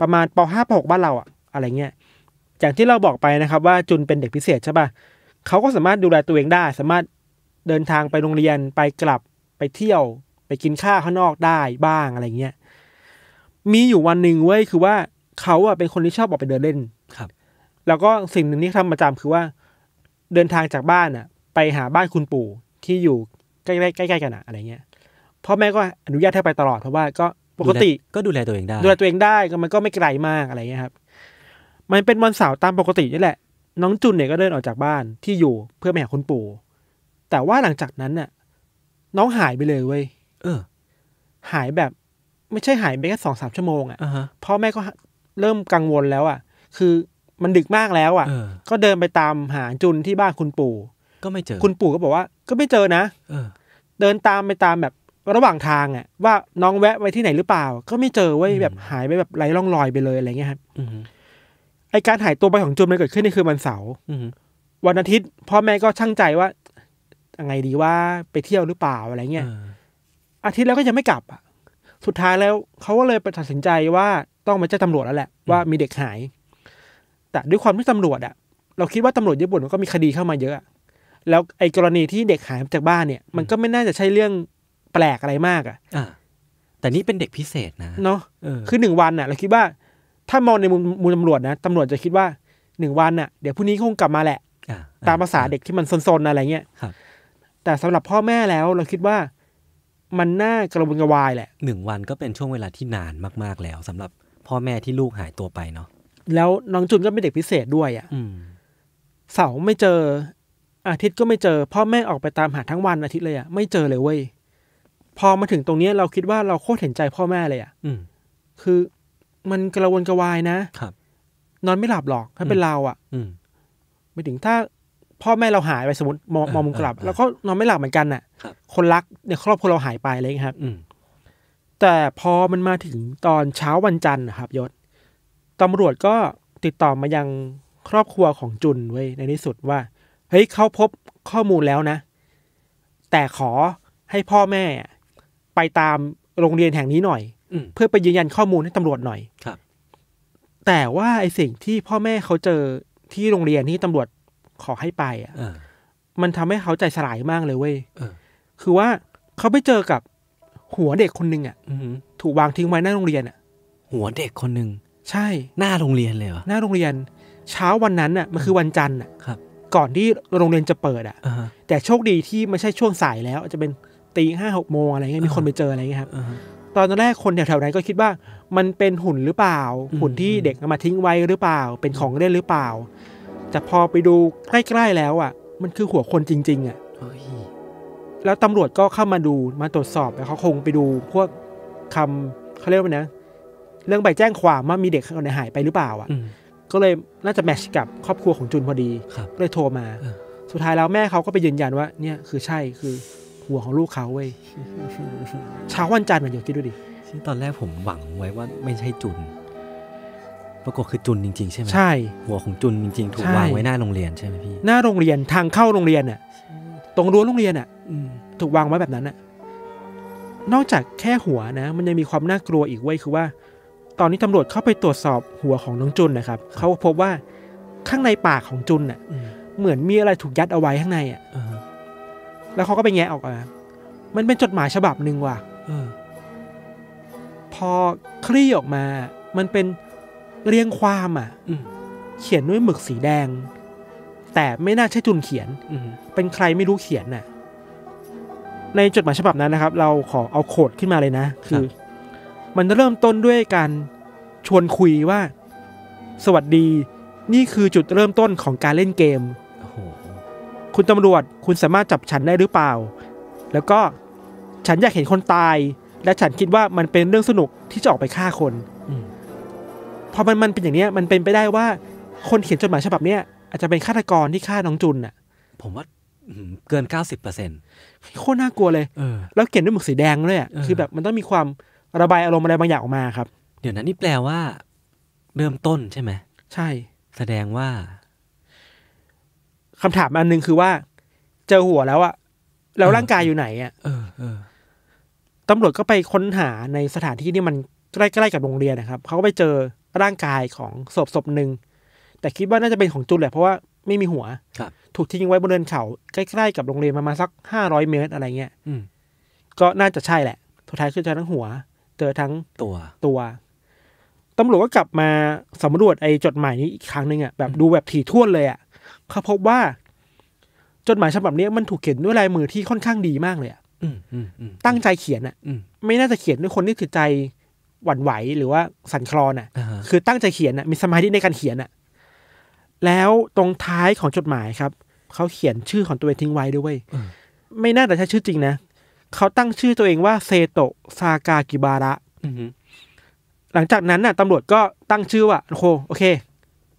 ประมาณปห้าปหกบ้านเราอ่ะ อะไรเงี้ยอย่างที่เราบอกไปนะครับ ว่าจุนเป็นเด็กพิเศษใช่ปะเขาก็สามารถดูแลตัวเองได้ สามารถเดินทางไปโรงเรียนไปกลับไปเที่ยวไปกินข้าวข้างนอกได้บ้างอะไรเงี้ยมีอยู่วันหนึ่งเว้ยคือว่าเขาอ่ะเป็นคนที่ชอบออกไปเดินเล่นครับ แล้วก็สิ่งหนึ่งที่ทำประจำคือว่าเดินทางจากบ้านอ่ะ ไปหาบ้านคุณปู่ที่อยู่ใกล้ใกล้ ๆ กันอะอะไรเงี้ยพ่อแม่ก็อนุญาตให้ไปตลอดเพราะว่าก็ปกติก็ดูแลตัวเองได้ ดูแลตัวเองได้ก็มันก็ไม่ไกลมากอะไรเงี้ยครับ มันเป็นวันเสาร์ตามปกตินี่แหละ น้องจุนเนี่ยก็เดินออกจากบ้านที่อยู่เพื่อไปหาคุณปู่แต่ว่าหลังจากนั้นน่ะน้องหายไปเลยเว้ยเออ หายแบบ ไม่ใช่หายไปแค่สองสามชั่วโมงอะ่ะ uh-huh. พ่อแม่ก็เริ่มกังวลแล้วอะ่ะ คือมันดึกมากแล้ว อ่ะ ก็เดินไปตามหาจุนที่บ้านคุณปู่ ก็ไม่เจอ คุณปู่ก็บอกว่า ก็ไม่เจอนะเดินตามไปตามแบบระหว่างทางอ่ะ ว่าน้องแวะไว้ที่ไหนหรือเปล่า ก็ไม่เจอเว้ยแบบหายไปแบบไร้ร่องรอยไปเลยอะไรเงี้ยครับไอการหายตัวไปของจุนมันเกิดขึ้นนี่คือวันเสาร์วันอาทิตย์พ่อแม่ก็ช่างใจว่าอังไงดีว่าไปเที่ยวหรือเปล่าอะไรเงี้ย อาทิตย์แล้วก็ยังไม่กลับอ่ะ สุดท้ายแล้วเขาก็เลยไปตัดสินใจว่าต้องมาแจ้งตำรวจแล้วแหละว่ามีเด็กหายแต่ด้วยความที่ตำรวจอะเราคิดว่าตำรวจญี่ปุ่นมันก็มีคดีเข้ามาเยอะแล้วไอ้กรณีที่เด็กหายจากบ้านเนี่ยมันก็ไม่น่าจะใช่เรื่องแปลกอะไรมากอะอ่ะแต่นี่เป็นเด็กพิเศษนะเนาะคือหนึ่งวันอะเราคิดว่า ถ้ามองในมุมมุมตำรวจนะตำรวจจะคิดว่าหนึ่งวันอะเดี๋ยวพรุ่งนี้คงกลับมาแหละตามภาษาเด็กที่มันซนๆอะไรเงี้ยแต่สำหรับพ่อแม่แล้วเราคิดว่ามันน่ากระวนกระวายแหละหนึ่งวันก็เป็นช่วงเวลาที่นานมากๆแล้ว สำหรับพ่อแม่ที่ลูกหายตัวไปเนาะแล้วน้องจุนก็เป็นเด็กพิเศษด้วยอะ่ะเสาร์ไม่เจอ อาทิตย์ก็ไม่เจอ พ่อแม่ออกไปตามหาทั้งวันอาทิตย์เลยอะ่ะไม่เจอเลยเว้ยพอมาถึงตรงนี้เราคิดว่าเราโคตรเห็นใจพ่อแม่เลยอะ่ะคือมันกระวนกระวายนะ ครับ นอนไม่หลับหรอกถ้าเป็นเราอะ่ะไม่ถึงถ้าพ่อแม่เราหายไปสมมติมองมุมกลับแล้วก็นอนไม่หลับเหมือนกันน่ะคนรักในครอบครัวเราหายไปเลยครับแต่พอมันมาถึงตอนเช้าวันจันทร์ครับยศตำรวจก็ติดต่อมายังครอบครัวของจุนไว้ในที่สุดว่า เฮ้ยเขาพบข้อมูลแล้วนะ แต่ขอให้พ่อแม่ ไปตามโรงเรียนแห่งนี้หน่อยเพื่อไปยืนยันข้อมูลให้ตำรวจหน่อย ครับ แต่ว่าไอสิ่งที่พ่อแม่เขาเจอที่โรงเรียนที่ตำรวจขอให้ไป อ่ะ มันทำให้เขาใจสลายมากเลยเว้ยคือว่าเขาไปเจอกับหัวเด็กคนหนึ่งอ่ะถูกวางทิ้งไว้หน้าโรงเรียนอ่ะ หัวเด็กคนหนึ่งใช่หน้าโรงเรียนเลยเหรอหน้าโรงเรียน เช้าวันนั้นอ่ะ มันคือวันจันทร์อ่ะครับ ก่อนที่โรงเรียนจะเปิด อ่ะแต่โชคดีที่ไม่ใช่ช่วงสายแล้วจะเป็นตีห้าหกโมงอะไรเงี้ยมีคนไปเจออะไรเงี้ยครับตอนแรกคนแถวๆนั้นก็คิดว่ามันเป็นหุ่นหรือเปล่า หุ่นที่เด็กเอามาทิ้งไว้หรือเปล่า เป็นของเล่นหรือเปล่าแต่พอไปดูใกล้ๆแล้ว อ่ะ มันคือหัวคนจริงๆอ่ะแล้วตำรวจก็เข้ามาดูมาตรวจสอบแล้วเขาคงไปดูพวกคำเขาเรียกว่านะเรื่องใบแจ้งความว่ามีเด็กคนไหนหายไปหรือเปล่าอ่ะก็เลยน่าจะแมชกับครอบครัวของจุนพอดีก็เลยโทรมา สุดท้ายแล้วแม่เขาก็ไปยืนยันว่า เนี่ยคือใช่คือหัวของลูกเขาเว้ยเช้าวันจันทร์มันอยู่คิดดูดิตอนแรกผมหวังไว้ว่าไม่ใช่จุน ปรากฏคือจุนจริงๆใช่ไหมใช่ หัวของจุนจริงๆถูกวางไว้หน้าโรงเรียนใช่ไหมพี่หน้าโรงเรียนทางเข้าโรงเรียนอ่ะ ตรงรั้วโรงเรียนอ่ะถูกวางไว้แบบนั้นอ่ะนอกจากแค่หัวนะมันยังมีความน่ากลัวอีกเว้ยคือว่าตอนนี้ตำรวจเข้าไปตรวจสอบหัวของน้องจุนนะครับ เขาพบว่า ข้างในปากของจุนน่ะ เหมือนมีอะไรถูกยัดเอาไว้ข้างในอ่ะแล้วเขาก็ไปแงะออกมา มันเป็นจดหมายฉบับหนึ่งว่ะพอคลี่ออกมา มันเป็นเรียงความอ่ะเขียนด้วยหมึกสีแดง แต่ไม่น่าใช่จุนเขียน เป็นใครไม่รู้เขียนน่ะ ในจดหมายฉบับนั้นนะครับ เราขอเอาโคดขึ้นมาเลยนะ คือมันเริ่มต้นด้วยการชวนคุยว่าสวัสดี นี่คือจุดเริ่มต้นของการเล่นเกมคุณตำรวจคุณสามารถจับฉันได้หรือเปล่า แล้วก็ฉันอยากเห็นคนตาย และฉันคิดว่ามันเป็นเรื่องสนุกที่จะออกไปฆ่าคนพอมันมันเป็นอย่างเนี้ยมันเป็นไปได้ว่า คนเขียนจดหมายฉบับเนี้ยอาจจะเป็นฆาตกรที่ฆ่าน้องจุนน่ะ ผมว่าเกินเก้าสิบเปอร์เซ็นต์โคตรน่ากลัวเลยแล้วเขียนด้วยหมึกสีแดงด้วยอ่ะคือแบบมันต้องมีความระบายอารมณ์อะไรบางอย่างออกมาครับ เดี๋ยวนั้นนี่แปลว่า เริ่มต้นใช่ไหม ใช่ แสดงว่า คำถามอันหนึ่งคือว่า เจอหัวแล้วอะแล้วร่างกายอยู่ไหนอะเออเออตำรวจก็ไปค้นหาในสถานที่ที่มัน ใกล้ๆกับโรงเรียนนะครับเขาก็ไปเจอร่างกายของศพศพหนึ่งแต่คิดว่าน่าจะเป็นของจุนแหละเพราะว่าไม่มีหัว ครับ ถูกทิ้งไว้บนเนินเขาใกล้ๆกับโรงเรียนประมาณสักห้าร้อยเมตรอะไรเงี้ยก็น่าจะใช่แหละทุดท้ายคือเจอทั้งหัวเจอทั้งตัวตัวตำรวจก็กลับมาสำรวจไอ้จดหมายนี้อีกครั้งหนึ่งอะ่ะแบบดูแบบถี่ถ้วนเลยอะ่ะเขาพบว่า จดหมายฉบับนี้ มันถูกเขียนด้วยลายมือที่ค่อนข้างดีมากเลยอะ่ะตั้งใจเขียนอะ่ะไม่น่าจะเขียนด้วยคนที่ถือใจหวั่นไหวหรือว่าสั่นคลอนอะ่ะคือตั้งใจเขียนอะ่ะมีสมาธิในการเขียนอะ่ะแล้วตรงท้ายของจดหมายครับเขาเขียนชื่อของตัวเองทิ้งไว้ด้วยไม่น่าจะใช่ชื่อจริงนะเขาตั้งชื่อตัวเองว่าเซโตะซากากิบาระหลังจากนั้นน่ะตำรวจก็ตั้งชื่อว่าโคโอเค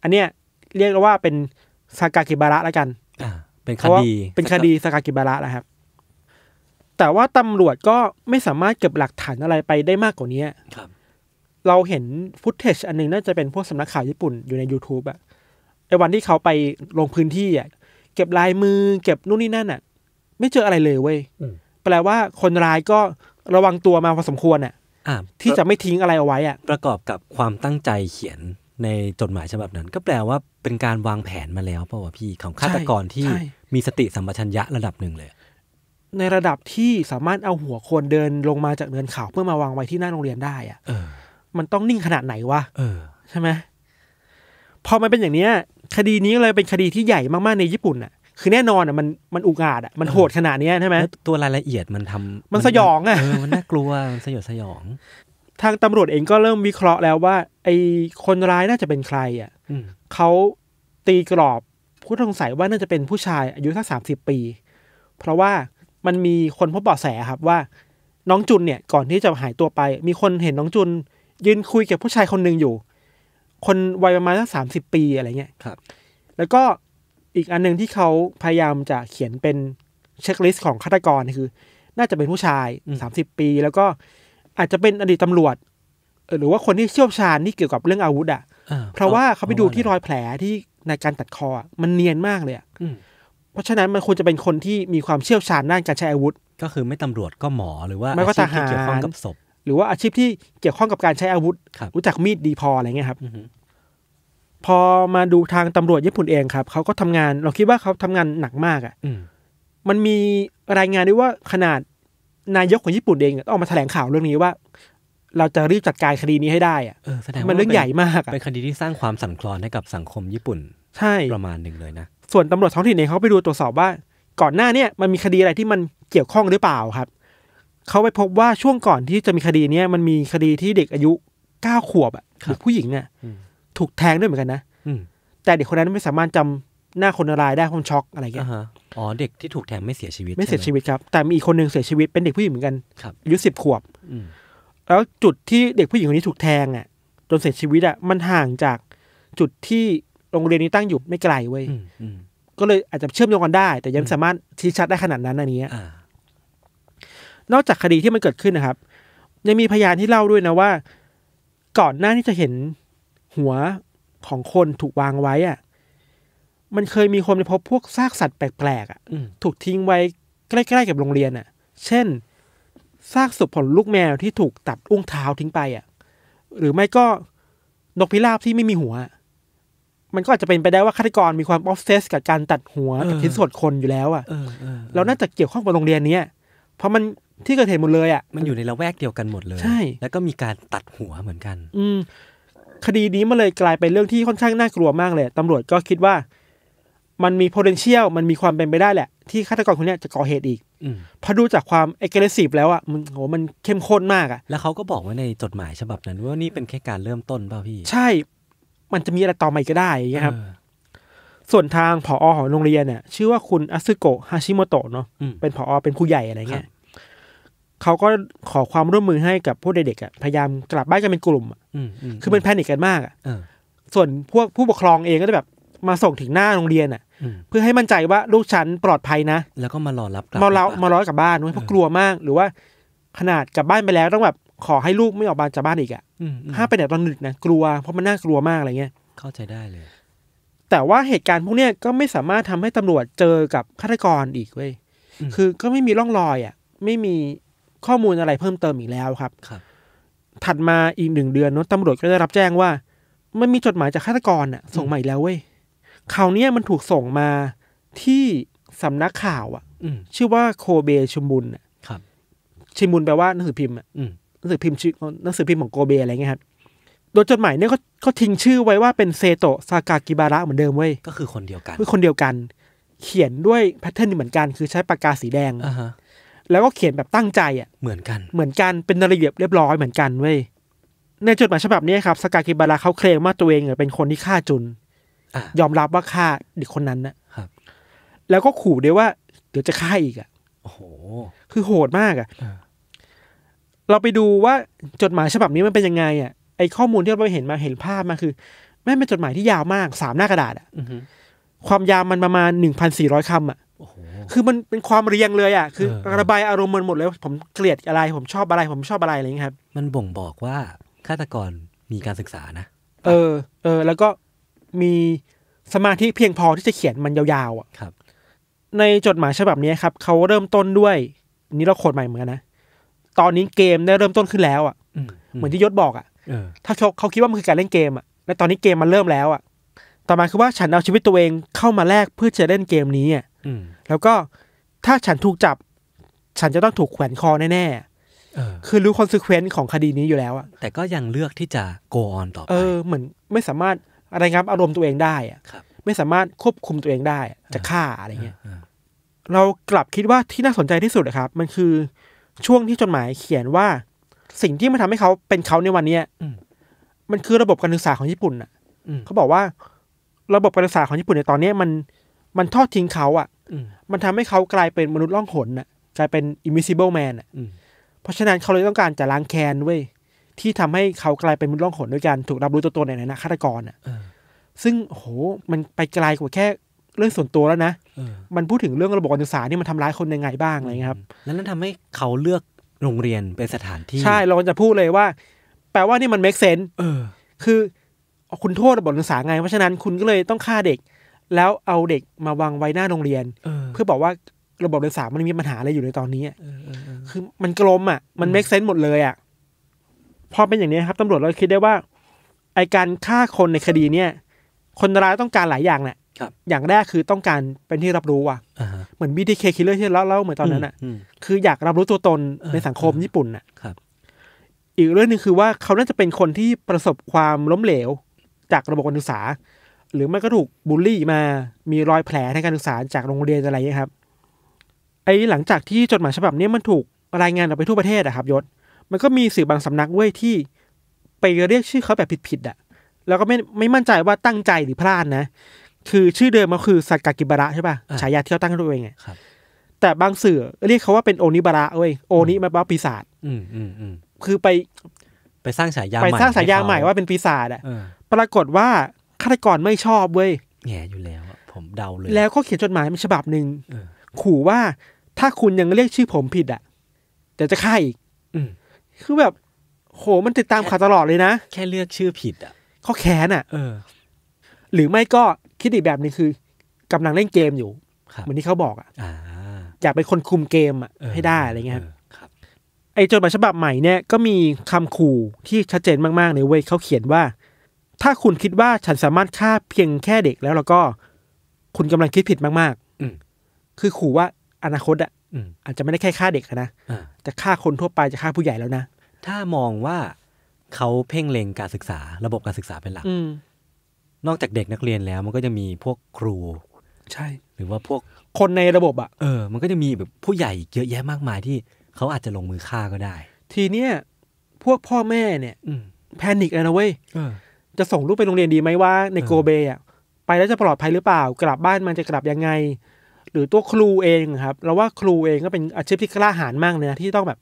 อันเนี้ย เรียกว่าเป็นซากากิบาระแล้วกันเป็นคดี เป็นคดีซากากิบาระนะครับ แต่ว่าตำรวจก็ไม่สามารถเก็บหลักฐานอะไรไปได้มากกว่านี้ครับ เราเห็นฟุตเทจอันนึงน่าจะเป็นพวกสำนักข่าวญี่ปุ่นอยู่ใน YouTube อะไอ้วันที่เขาไปลงพื้นที่อะเก็บลายมือเก็บนู่นนี่นั่นอะไม่เจออะไรเลยเว้ยแปลว่าคนร้ายก็ระวังตัวมาพอสมควรอ่ะที่จะไม่ทิ้งอะไรเอาไว้อ่ะประกอบกับความตั้งใจเขียนในจดหมายฉบับนั้น ก็แปลว่าเป็นการวางแผนมาแล้วเปล่าวาพี่ของฆาตกรที่มีสติสัมปชัญญะระดับหนึ่งเลยในระดับที่สามารถเอาหัวคนเดินลงมาจากเนินเขาเพื่อมาวางไว้ที่หน้าโรงเรียนได้ อ่ะมันต้องนิ่งขนาดไหนวะใช่ไหมพอมันเป็นอย่างเนี้ยคดีนี้เลยเป็นคดีที่ใหญ่มากๆในญี่ปุ่นอ่ะคือแน่นอนอ่ะ มันมันอุกอาจอ่ะมันโหดขนาดนี้ใช่ไหมตัวรายละเอียดมันทำ มันสยองอ่ะมันน่ากลัว มันสยดสยอง ทางตำรวจเองก็เริ่มวิเคราะห์แล้วว่า ไอ้คนร้ายน่าจะเป็นใครอ่ะเขาตีกรอบผู้ต้องสัยว่าน่าจะเป็นผู้ชายอายุสักสามสิบปี เพราะว่ามันมีคนพบเบาะแสครับว่าน้องจุนเนี่ยก่อนที่จะหายตัวไป มีคนเห็นน้องจุนยืนคุยกับผู้ชายคนหนึ่งอยู่ คนวัยประมาณสักสามสิบปีอะไรเงี้ยครับ แล้วก็อีกอันหนึ่งที่เขาพยายามจะเขียนเป็นเช็คลิสต์ของฆาตกรคือน่าจะเป็นผู้ชายสามสิบปี แล้วก็อาจจะเป็นอดีตตำรวจหรือว่าคนที่เชี่ยวชาญที่เกี่ยวกับเรื่องอาวุธอ่ะเพราะว่าเขาไปดูที่รอยแผลที่ในการตัดคอมันเนียนมากเลยอ่ะเพราะฉะนั้นมันควรจะเป็นคนที่มีความเชี่ยวชาญด้านการใช้อาวุธก็คือไม่ตำรวจก็หมอหรือว่าไม่ก็ทหารเกี่ยวข้องกับศพหรือว่าอาชีพที่เกี่ยวข้องกับการใช้อาวุธรู้จักมีดดีพออะไรเงี้ยครับพอมาดูทางตำรวจญี่ปุ่นเองครับเขาก็ทำงานเราคิดว่าเขาทำงานหนักมากอะ่ะมันมีรายงานด้วยว่าขนาดนายกของญี่ปุ่นเองตออกมาแถลงข่าวเรื่องนี้ว่า เราจะรีบจัดการคดีนี้ให้ได้อะ่ะมันเรื่องใหญ่มากเป็นคดีที่สร้างความสั่นคลอนให้กับสังคมญี่ปุ่น ใช่ประมาณหนึ่งเลยนะส่วนตำรวจท้องถิ่นเองเขาไปดูตรวจสอบว่าก่อนหน้าเนี่ย มันมีคดีอะไรที่มันเกี่ยวข้องหรือเปล่าครับเขาไปพบว่าช่วงก่อนที่จะมีคดีเนี้ยมันมีคดีที่เด็กอายุเก้าขวบอ่ะผู้หญิงเนี่ยถูกแทงด้วยเหมือนกันนะแต่เด็กคนนั้นไม่สามารถจำหน้าคนร้ายได้คนช็อก อะไรเงี้ย อ๋อ เด็กที่ถูกแทงไม่เสียชีวิต ไม่เสียชีวิตครับ แต่มีอีกคนหนึ่งเสียชีวิต เป็นเด็กผู้หญิงเหมือนกัน อายุสิบขวบแล้วจุดที่เด็กผู้หญิงคนนี้ถูกแทงอ่ะจนเสียชีวิตอ่ะมันห่างจากจุดที่โรงเรียนนี้ตั้งอยู่ไม่ไกลเว้ยก็เลยอาจจะเชื่อมโยงกันได้ แต่ยังสามารถชี้ชัดได้ขนาดนั้นอันนี้นอกจากคดีที่มันเกิดขึ้นนะครับ ยังมีพยานที่เล่าด้วยนะว่า ก่อนหน้าที่จะเห็นหัวของคนถูกวางไว้อ่ะ มันเคยมีคนไปพบพวกซากสัตว์แปลกๆอ่ะถูกทิ้งไว้ ใกล้ๆ กับโรงเรียนอ่ะ เช่นซากศพของลูกแมวที่ถูกตัดอุ้งเท้าทิ้งไปอ่ะ หรือไม่ก็นกพิราบที่ไม่มีหัว มันก็อาจจะเป็นไปได้ว่าฆาตกรมีความออฟเซสกับการตัดหัว กับชิ้นส่วนคนอยู่แล้วอ่ะเราน่าจะเกี่ยวข้องกับโรงเรียนเนี้ยเพราะมันที่เกิดเหตุหมดเลยอ่ะ มันอยู่ในละแวกเดียวกันหมดเลย ใช่ แล้วก็มีการตัดหัวเหมือนกัน อืมคดีนี้มันเลยกลายเป็นเรื่องที่ค่อนข้างน่ากลัวมากเลยตำรวจก็คิดว่ามันมี potential มันมีความเป็นไปได้แหละ ที่ฆาตกรคนนี้จะก่อเหตุอีกพอดูจากความ aggressive แล้วอ่ะมันโหมันเข้มข้นมากอ่ะแล้วเขาก็บอกไว้ในจดหมายฉบับนั้น ว่านี่เป็นแค่การเริ่มต้นเปล่าพี่ ใช่ มันจะมีอะไรต่อมาก็ได้นยงงี้ครับ ส่วนทางผอของโรงเรียนเนี่ย ชื่อว่าคุณอาซึโกะฮาชิโมโตะเนาะเป็นผอ เป็นผู้ใหญ่อะไรเงี้ยเขาก็ขอความร่วมมือให้กับพวกเด็กๆพยายามกลับบ้านกันเป็นกลุ่มคือมันแพนิคกันมากส่วนพวกผู้ปกครองเองก็จะแบบมาส่งถึงหน้าโรงเรียนอ่ะเพื่อให้มั่นใจว่าลูกฉันปลอดภัยนะแล้วก็มารอรับกลับมารอมารอกลับบ้านเพราะกลัวมาก หรือว่าขนาดกลับบ้านไปแล้วต้องแบบ ขอให้ลูกไม่ออกบ้านจากบ้านอีกอ่ะห้ามไปไหนตอนดึกนะกลัวเพราะมันน่ากลัวมากอะไรเงี้ยเข้าใจได้เลย แต่ว่าเหตุการณ์พวกเนี้ยก็ไม่สามารถทำให้ตำรวจเจอกับฆาตกรอีกเว้ยคือก็ไม่มีร่องรอยอ่ะ ไม่มีข้อมูลอะไรเพิ่มเติมอีกแล้วครับ ครับ ถัดมาอีกหนึ่งเดือนนตำรวจก็ได้รับแจ้งว่า มันมีจดหมายจากฆาตกรอ่ะ ส่งใหม่แล้วเว้ย คราวนี้มันถูกส่งมาที่สำนักข่าวอ่ะชื่อว่าโคเบชุมบุญอ่ะครับชิมบุญแปลว่าหนังสือพิมพ์อ่ะหนังสือพิมพ์ชื่อหนังสือพิมพ์ของโกเบอะไรเงี้ยครับ โดยจดหมายเนี่ยเขาเขาทิ้งชื่อไว้ว่าเป็นเซโตะซากากิบาระเหมือนเดิมเว้ยก็คือคนเดียวกันคือคนเดียวกัน เขียนด้วยแพทเทิร์นเหมือนกัน คือใช้ปากกาสีแดงอ u h h แล้วก็เขียนแบบตั้งใจอ่ะ เหมือนกัน เหมือนกัน เป็นระเบียบเรียบร้อยเหมือนกันเว้ย ในจดหมายฉบับนี้ครับสกากิบาราเขาเคลมว่าตัวเองเป็นคนที่ฆ่าจุนยอมรับว่าฆ่าเด็กคนนั้นนะครับ แล้วก็ขู่ด้วยว่า เดี๋ยวจะฆ่าอีกอ่ะ โอ้โห คือโหดมากอ่ะ เราไปดูว่าจดหมายฉบับนี้มันเป็นยังไงอ่ะ ไอ้ข้อมูลที่เราไปเห็นมาเห็นภาพมาคือ แม่เป็นจดหมายที่ยาวมากสามหน้ากระดาษอ่ะความยาวมันประมาณหนึ่งพันสี่ร้อยคำอ่ะคือมันเป็นความเรียงเลยอ่ะ คือ ระบายอารมณ์มันหมดเลยผมเกลียดอะไร ผมชอบอะไร ผมชอบอะไรอะไรอย่างนี้ครับ มันบ่งบอกว่าฆาตกรมีการศึกษานะ เออ เออ แล้วก็มีสมาธิเพียงพอที่จะเขียนมันยาวๆอ่ะครับ ในจดหมายฉบับนี้ครับเขาเริ่มต้นด้วยนี่เราโคดใหม่เหมือนกันนะ ตอนนี้เกมได้เริ่มต้นขึ้นแล้วอ่ะ เหมือนที่ยศบอกอ่ะถ้าเขาเขาคิดว่ามันคือการเล่นเกมอ่ะ และตอนนี้เกมมันเริ่มแล้วอ่ะ ต่อมาคือว่าฉันเอาชีวิตตัวเองเข้ามาแลกเพื่อจะเล่นเกม นี้อ่ะแล้วก็ถ้าฉันถูกจับ ฉันจะต้องถูกแขวนคอ แน่ๆ คือรู้คอนซิเควนต์ของคดีนี้อยู่แล้วอะแต่ก็ยังเลือกที่จะโกออนต่อไป เออ เหมือน ไม่สามารถอะไรครับอารมณ์ตัวเองได้อะไม่สามารถควบคุมตัวเองได้ จะฆ่าอะไรเงี้ย เรากลับคิดว่าที่น่าสนใจที่สุดนะครับ มันคือช่วงที่จดหมายเขียนว่าสิ่งที่มันทำให้เขาเป็นเขาในวันเนี้ยมันคือระบบการศึกษาของญี่ปุ่นอ่ะเขาบอกว่าระบบการศึกษาของญี่ปุ่นในตอนนี้มันมันทอดทิ้งเขาอ่ะมันทำให้เขากลายเป็นมนุษย์ล่องหนน่ะกลายเป็น invisible man อ่ะเพราะฉะนั้นเขาเลยต้องการจะล้างแค้นเว้ยที่ทำให้เขากลายเป็นมนุษย์ล่องหนด้วยการถูกรับรู้ตัวตนในฐานะฆาตกรอ่ะซึ่งโหมันไปไกลกว่าแค่เรื่องส่วนตัวแล้วนะมันพูดถึงเรื่องระบบการศึกษานี่มันทำร้ายคนยังไงบ้างอะไรเงี้ยครับแล้วนั่นทำให้เขาเลือกโรงเรียนเป็นสถานที่ใช่เราจะพูดเลยว่า แปลว่านี่มันเมคเซนคือคุณโทษระบบการศึกษาไง เพราะฉะนั้นคุณก็เลยต้องฆ่าเด็กแล้วเอาเด็กมาวางไว้หน้าโรงเรียน เพื่อบอกว่าระบบเรียนสามมันมีปัญหาอะไรอยู่ในตอนนี้คือมันกลมอ่ะ มันเม่เซนต์หมดเลยอ่ะพอเป็นอย่างนี้ครับตำรวจเราคิดได้ว่าไอการฆ่าคนในคดีเนี่ยคนร้ายต้องการหลายอย่างแหละอย่างแรกคือต้องการเป็นที่รับรู้ว่ะเหมือนบีทีเคคิลเลอร์ที่เล่าเล่าเหมือนตอนนั้นอ่ะคืออยากรับรู้ตัวตนในสังคมญี่ปุ่นอ่ะอีกเรื่องหนึ่งคือว่าเขาน่าจะเป็นคนที่ประสบความล้มเหลวจากระบบการศึกษาหรือไม่ก็ถูกบูลลี่มา มีรอยแผลทางการศึกษาจากโรงเรียนอะไรางี้ครับไอ้หลังจากที่จดหมายฉบับนี้มันถูกรายงานออกไปทั่วประเทศอะครับยศมันก็มีสื่อบางสำนักเว้ยที่ ไปเรียกชื่อเขาแบบผิดๆอะแล้วก็ไม่ไม่มั่นใจว่าตั้งใจหรือพลาดนะคือชื่อเดิมมันคือสากากิบาระใช่ป่ะฉายาที่เขาตั้งตัวเองไงแต่บางสื่อ เรียกเขาว่าเป็นโอนิบาระเว้ยโอนิมาบ้าปีศาจอืมอืมอืมคือไปไปสร้างฉายาไปสร้างฉายาใหม่ว่าเป็นปีศาจอ่ะปรากฏว่าฆาตกรไม่ชอบเว้ย แง่อยู่แล้ว ผมเดาเลย แล้วก็เขียนจดหมายฉบับหนึ่งขู่ว่าถ้าคุณยังเรียกชื่อผมผิดอ่ะเดี๋ยวจะฆ่าอีกอคือแบบ โห มันติดตามข่าวตลอดเลยนะ แค่เลือกชื่อผิด อ่ะเขาแค้นอ่ะเออหรือไม่ก็คิดอีกแบบนึงคือกำลังเล่นเกมอยู่ครับเหมือนที่เขาบอกอ่ะอยากเป็นคนคุมเกมอ่ะให้ได้อะไรเงี้ยครับ ไอ้จดหมายฉบับใหม่เนี่ยก็มีคำขู่ที่ชัดเจนมากๆเลยเว้ยเขาเขียนว่าถ้าคุณคิดว่าฉันสามารถฆ่าเพียงแค่เด็กแล้วแล้วก็ คุณกำลังคิดผิดมากๆ อืคือขู่ว่าอนาคตอ่ะอาจจะไม่ได้แค่ฆ่าเด็กนะจะฆ่าคนทั่วไปจะฆ่าผู้ใหญ่แล้วนะถ้ามองว่าเขาเพ่งเล็งการศึกษา ระบบการศึกษาเป็นหลักนอกจากเด็กนักเรียนแล้ว มันก็จะมีพวกครู ใช่ หรือว่าพวกคนในระบบอะ่ะเออ มันก็จะมีแบบผู้ใหญ่เยอะแยะมากมายที่เขาอาจจะลงมือฆ่าก็ได้ ทีเนี้ยพวกพ่อแม่เนี่ยแพนิคเลยนะเว้ยจะส่งลูกไปโรงเรียนดีไหมว่า ในโกเบ อ่ะ ไปแล้วจะปลอดภัยหรือเปล่า กลับบ้านมันจะกลับยังไง หรือตัวครูเองครับเราว่าครูเองก็เป็นอาชีพที่กล้าหาญมากเลยนะที่ต้องแบบ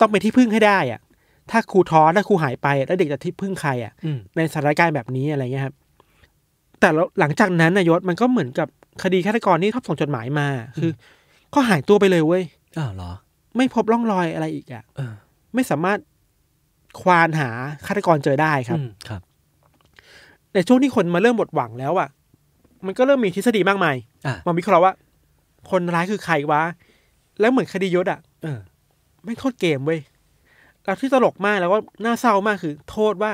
ต้องไปที่พึ่งให้ได้ อ่ะ ถ้าครูท้อถ้าครูหายไป แล้วเด็กจะที่พึ่งใครอ่ะในสถานการณ์แบบนี้อะไรเงี้ยครับ แต่หลังจากนั้นนายศมันก็เหมือนกับคดีฆาตกรที่ทับส่งจดหมายมา คือก็หายตัวไปเลยเว้ยอ้าวเหรอ ไม่พบร่องรอยอะไรอีกอ่ะไม่สามารถควานหาฆาตกรเจอได้ครับครับต่ช่วงที่คนมาเริ่มหมดหวังแล้วอะ่ะ มันก็เริ่มมีทฤษฎีมากมายมาวิเคราะห์ว่า คนร้ายคือใครวะ แล้วเหมือนคดียศอ่ะเออ ไม่โทษเกมเว้ยแล้วที่ตลกมากแล้วก็น่าเศร้ามากคือโทษว่า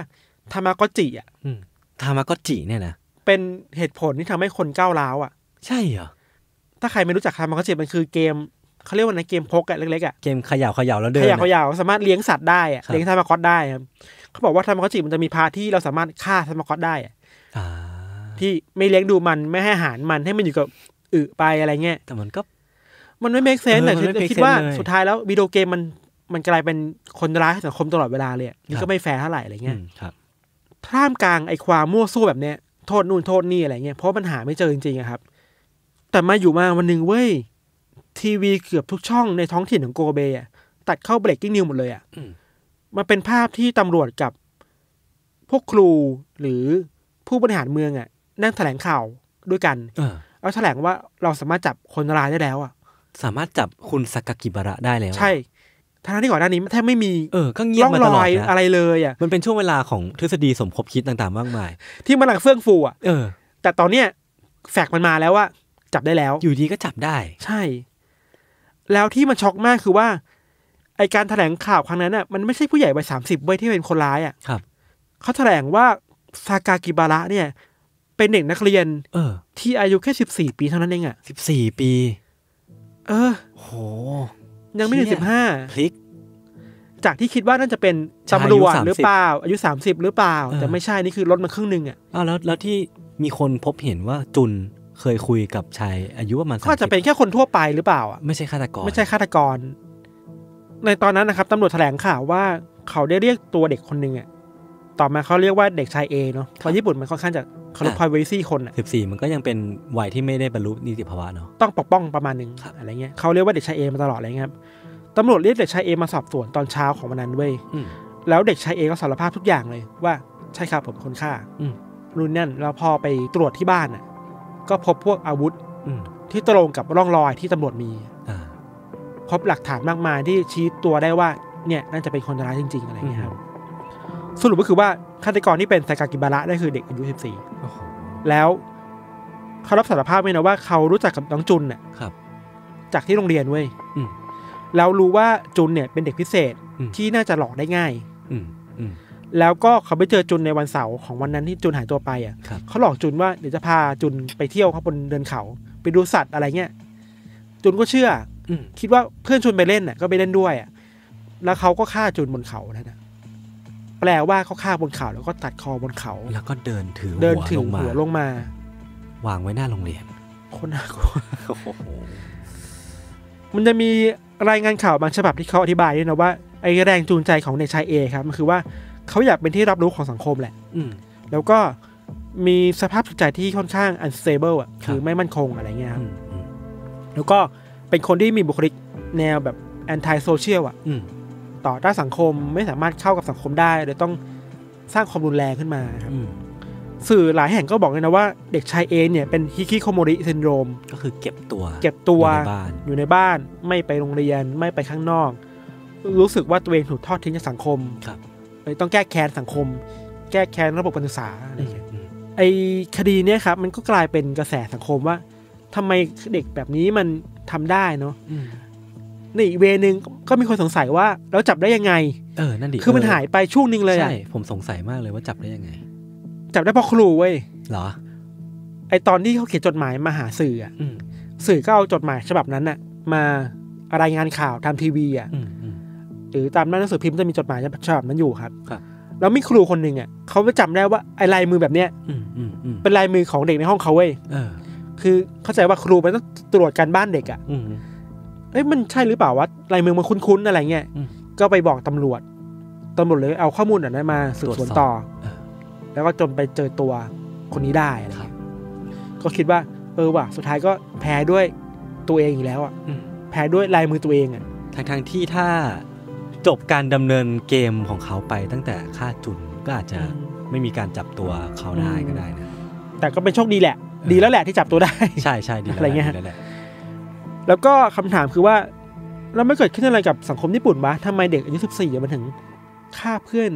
ธามากจิอ่ะธามากจิเนี่ยนะ เป็นเหตุผลที่ทำให้คนก้าวร้าวอ่ะ ใช่เหรอ ถ้าใครไม่รู้จักธามากจิมันคือเกมเขาเรียกว่าในเกมพกอะเล็กๆอะเกมขย่าขย่าแล้วเดินขย่าขย่าสามารถเลี้ยงสัตว์ได้อะเลี้ยงธามากอได้ครับเขาบอกว่าธรรมคอจิมันจะมีพาที่เราสามารถฆ่าธรรมคอตได้ที่ไม่เลี้ยงดูมันไม่ให้อาหารมันให้มันอยู่กับอึไปอะไรเงี้ย แต่มันก็ มันไม่เมกเซนแต่คิดว่าสุดท้ายแล้ววิดีโอเกมมันมันกลายเป็นคนร้ายสังคมตลอดเวลาเลยนี่ก็ไม่แฟร์เท่าไหร่อะไรเงี้ยท่ามกลางไอ้ความมั่วสู้แบบเนี้ยโทษนู่นโทษนี่อะไรเงี้ยเพราะปัญหาไม่เจอจริงๆครับ แต่มาอยู่มาวันหนึ่งเว้ยทีวีเกือบทุกช่องในท้องถิ่นของโกเบอ่ะตัดเข้าเบรกกิ้งนิวหมดเลยอ่ะมันเป็นภาพที่ตำรวจกับพวกครูหรือผู้บริหารเมืองอะ่ะ นั่งแถลงข่าวด้วยกัน เออแล้วแถลงว่าเราสามารถจับคนร้ายได้แล้วอะ่ะสามารถจับคุณสักกิบระได้แล้ว ใช่ทั้งที่ก่อนหน้านี้แทบไม่มีเออก็เงียบมาตลอดอะไรเลยอะ่ะมันเป็นช่วงเวลาของทฤษฎีสมคบคิดต่างๆมากมาย ที่มันหลังเฟื่องฟูอ่ะเออแต่ตอนเนี้ยแฟกมันมาแล้วว่าจับได้แล้ว อยู่ดีก็จับได้ ใช่ แล้วที่มันช็อกมากคือว่าไอการถแถลงข่าวครั้งนั้นน่ะมันไม่ใช่ผู้ใหญ่วัยสามสิบเว้ยที่เป็นคนร้ายอ่ะครับเขาถแถลงว่าซากากิบาระ เนี่ย เป็นเด็กนักเรียน เออ ที่อายุแค่สิบสี่ปีเท่านั้นเองอ่ะสิบสี่ปี เออโห ยังไม่ถึงสิบห้าพลิก จากที่คิดว่าน่าจะเป็นตำรวจหรือเปล่า อายุสามสิบหรือเปล่า แต่ไม่ใช่ นี่คือลดมาครึ่งหนึ่งอ่ะอ้าวแล้วแล้วที่มีคนพบเห็นว่าจุนเคยคุยกับชายอายุประมาณก็จะเป็นแค่คนทั่วไปหรือเปล่าอ่ะไม่ใช่ฆาตกร ไม่ใช่ฆาตกรในตอนนั้นนะครับตำรวจแถลงข่าวว่า เขาได้เรียกตัวเด็กคนหนึ่งอ่ะต่อมาเขาเรียกว่าเด็กชายเอเนาะตอนญี่ปุ่นมันค่อนข้างจะคารุพอยเวซี่คนอ่ะสิบสี่มันก็ยังเป็นวัยที่ไม่ได้บรรลุนิติภาวะเนาะต้องปกป้องประมาณนึงอะไรเงี้ยเขาเรียกว่าเด็กชายเอมาตลอดอะไรเงี้ยครับตำรวจเรียกเด็กชายเอมาสอบสวนตอนเช้าของวันนั้นเว้ยแล้วเด็กชายเอก็สารภาพทุกอย่างเลยว่าใช่ครับผมคนฆ่าอืรุ่นนั่นแล้วพอไปตรวจที่บ้านอ่ะก็พบพวกอาวุธ อืที่ตรงกับร่องรอยที่ตำรวจมีอ่าพบหลักฐานมากมายที่ชี้ตัวได้ว่า เนี่ย น่าจะเป็นคนร้ายจริง ๆ อะไรอย่างเงี้ยครับสรุปก็คือว่าฆาตกรที่เป็นไซกากิบาระได้คือเด็กอายุ14แล้วเขารับสารภาพไหมนะว่า เขารู้จักกับน้องจุนเนี่ยจากที่โรงเรียนเว้ยแล้วรู้ว่าจุนเนี่ยเป็นเด็กพิเศษที่น่าจะหลอกได้ง่ายแล้วก็เขาไปเจอจุนในวันเสาร์ของวันนั้นที่จุนหายตัวไปอ่ะ เขาหลอกจุนว่าเดี๋ยวจะพาจุนไปเที่ยวเขาบนเดินเขาไปดูสัตว์อะไรเงี้ยจุนก็เชื่อคิดว่าเพื่อนชวนไปเล่นน่ะ ก็ไปเล่นด้วยอ่ะ แล้วเขาก็ฆ่าจูนบนเขานั่นนะแปลว่าเขาฆ่าบนเขาแล้วก็ตัดคอบนเขา แล้วก็เดินถือเดินถือหัวลงมาวางไว้หน้าโรงเรียน คนน่ากลัวมันจะมีรายงานข่าวบางฉบับที่เขาอธิบายด้วยนะว่าไอ้แรงจูงใจของเด็กชายเอครับมันคือว่าเขาอยากเป็นที่รับรู้ของสังคมแหละอืแล้วก็มีสภาพจิตใจที่ค่อนข้างอันสเตเบิลอ่ะคือไม่มั่นคงอะไรเงี้ยครับแล้วก็เป็นคนที่มีบุคลิกแนวแบบแอนตี้โซเชียลอ่ะต่อต้านสังคมไม่สามารถเข้ากับสังคมได้เลยต้องสร้างความรุนแรงขึ้นมาครับสื่อหลายแห่งก็บอกเลยนะว่าเด็กชายเอเนี่ยเป็นฮิคิโคโมริซินโดรม ก็คือเก็บตัว เก็บตัวอยู่ในบ้าน ไม่ไปโรงเรียนไม่ไปข้างนอก รู้สึกว่าตัวเองถูกทอดทิ้งจากสังคมครับเลยต้องแก้แค้นสังคม แก้แค้นระบบการศึกษาอะไรอย่างเงี้ยไอคดีเนี้ยครับมันก็กลายเป็นกระแสสังคมว่า ทำไมเด็กแบบนี้มันทำได้เนาะในอีกเวนึงก็มีคนสงสัยว่าเราจับได้ยังไง เออนั่นดิคือมันหายไปช่วงนึงเลย ใช่ ผมสงสัยมากเลยว่าจับได้ยังไง จับได้เพราะครูเว้ยเหรอ ไอตอนที่เขาเขียนจดหมายมาหาสื่ออ่ะสื่อก็เอาจดหมายฉบับนั้นน่ะมารายงานข่าวทาทีวีอ่ะหรือตามหนังสือพิมพ์จะมีจดหมายฉบับนั้นอยู่ครับ ครับ แล้วมีครูคนหนึ่งอ่ะเขาไปจำได้ว่าไอลายมือแบบเนี้ยเป็นลายมือของเด็กในห้องเขาเว้ยคือเข้าใจว่าครูมันต้องตรวจการบ้านเด็กอะ่ะเอ้ยมันใช่หรือเปล่าวะลายมือมันคุ้นๆอะไร เงี้ย ก็ไปบอกตำรวจ ตำรวจเลย เอาข้อมูลอันนั้นมาสืบสวนต่อ แล้วก็จนไปเจอตัวคนนี้ได้ครับ ก็คิดว่า เออว่ะสุดท้ายก็แพ้ด้วยตัวเองอีกแล้วอ่ะแพ้ด้วยลายมือตัวเองอ่ะ ทั้งทที่ถ้าจบการดำเนินเกมของเขาไปตั้งแต่ฆ่าจุนก็อาจจะไม่มีการจับตัวเขาได้ก็ได้นะ แต่ก็เป็นโชคดีแหละดีแล้วแหละที่จับตัวได้ ใช่ใช่ดีอะไรเงี้ยแล้วก็คำถามคือว่า เราไม่เกิดขึ้นอะไรกับสังคมญี่ปุ่นวะทำไมเด็กอายุสิบสี่มันถึงฆ่าเพื่อน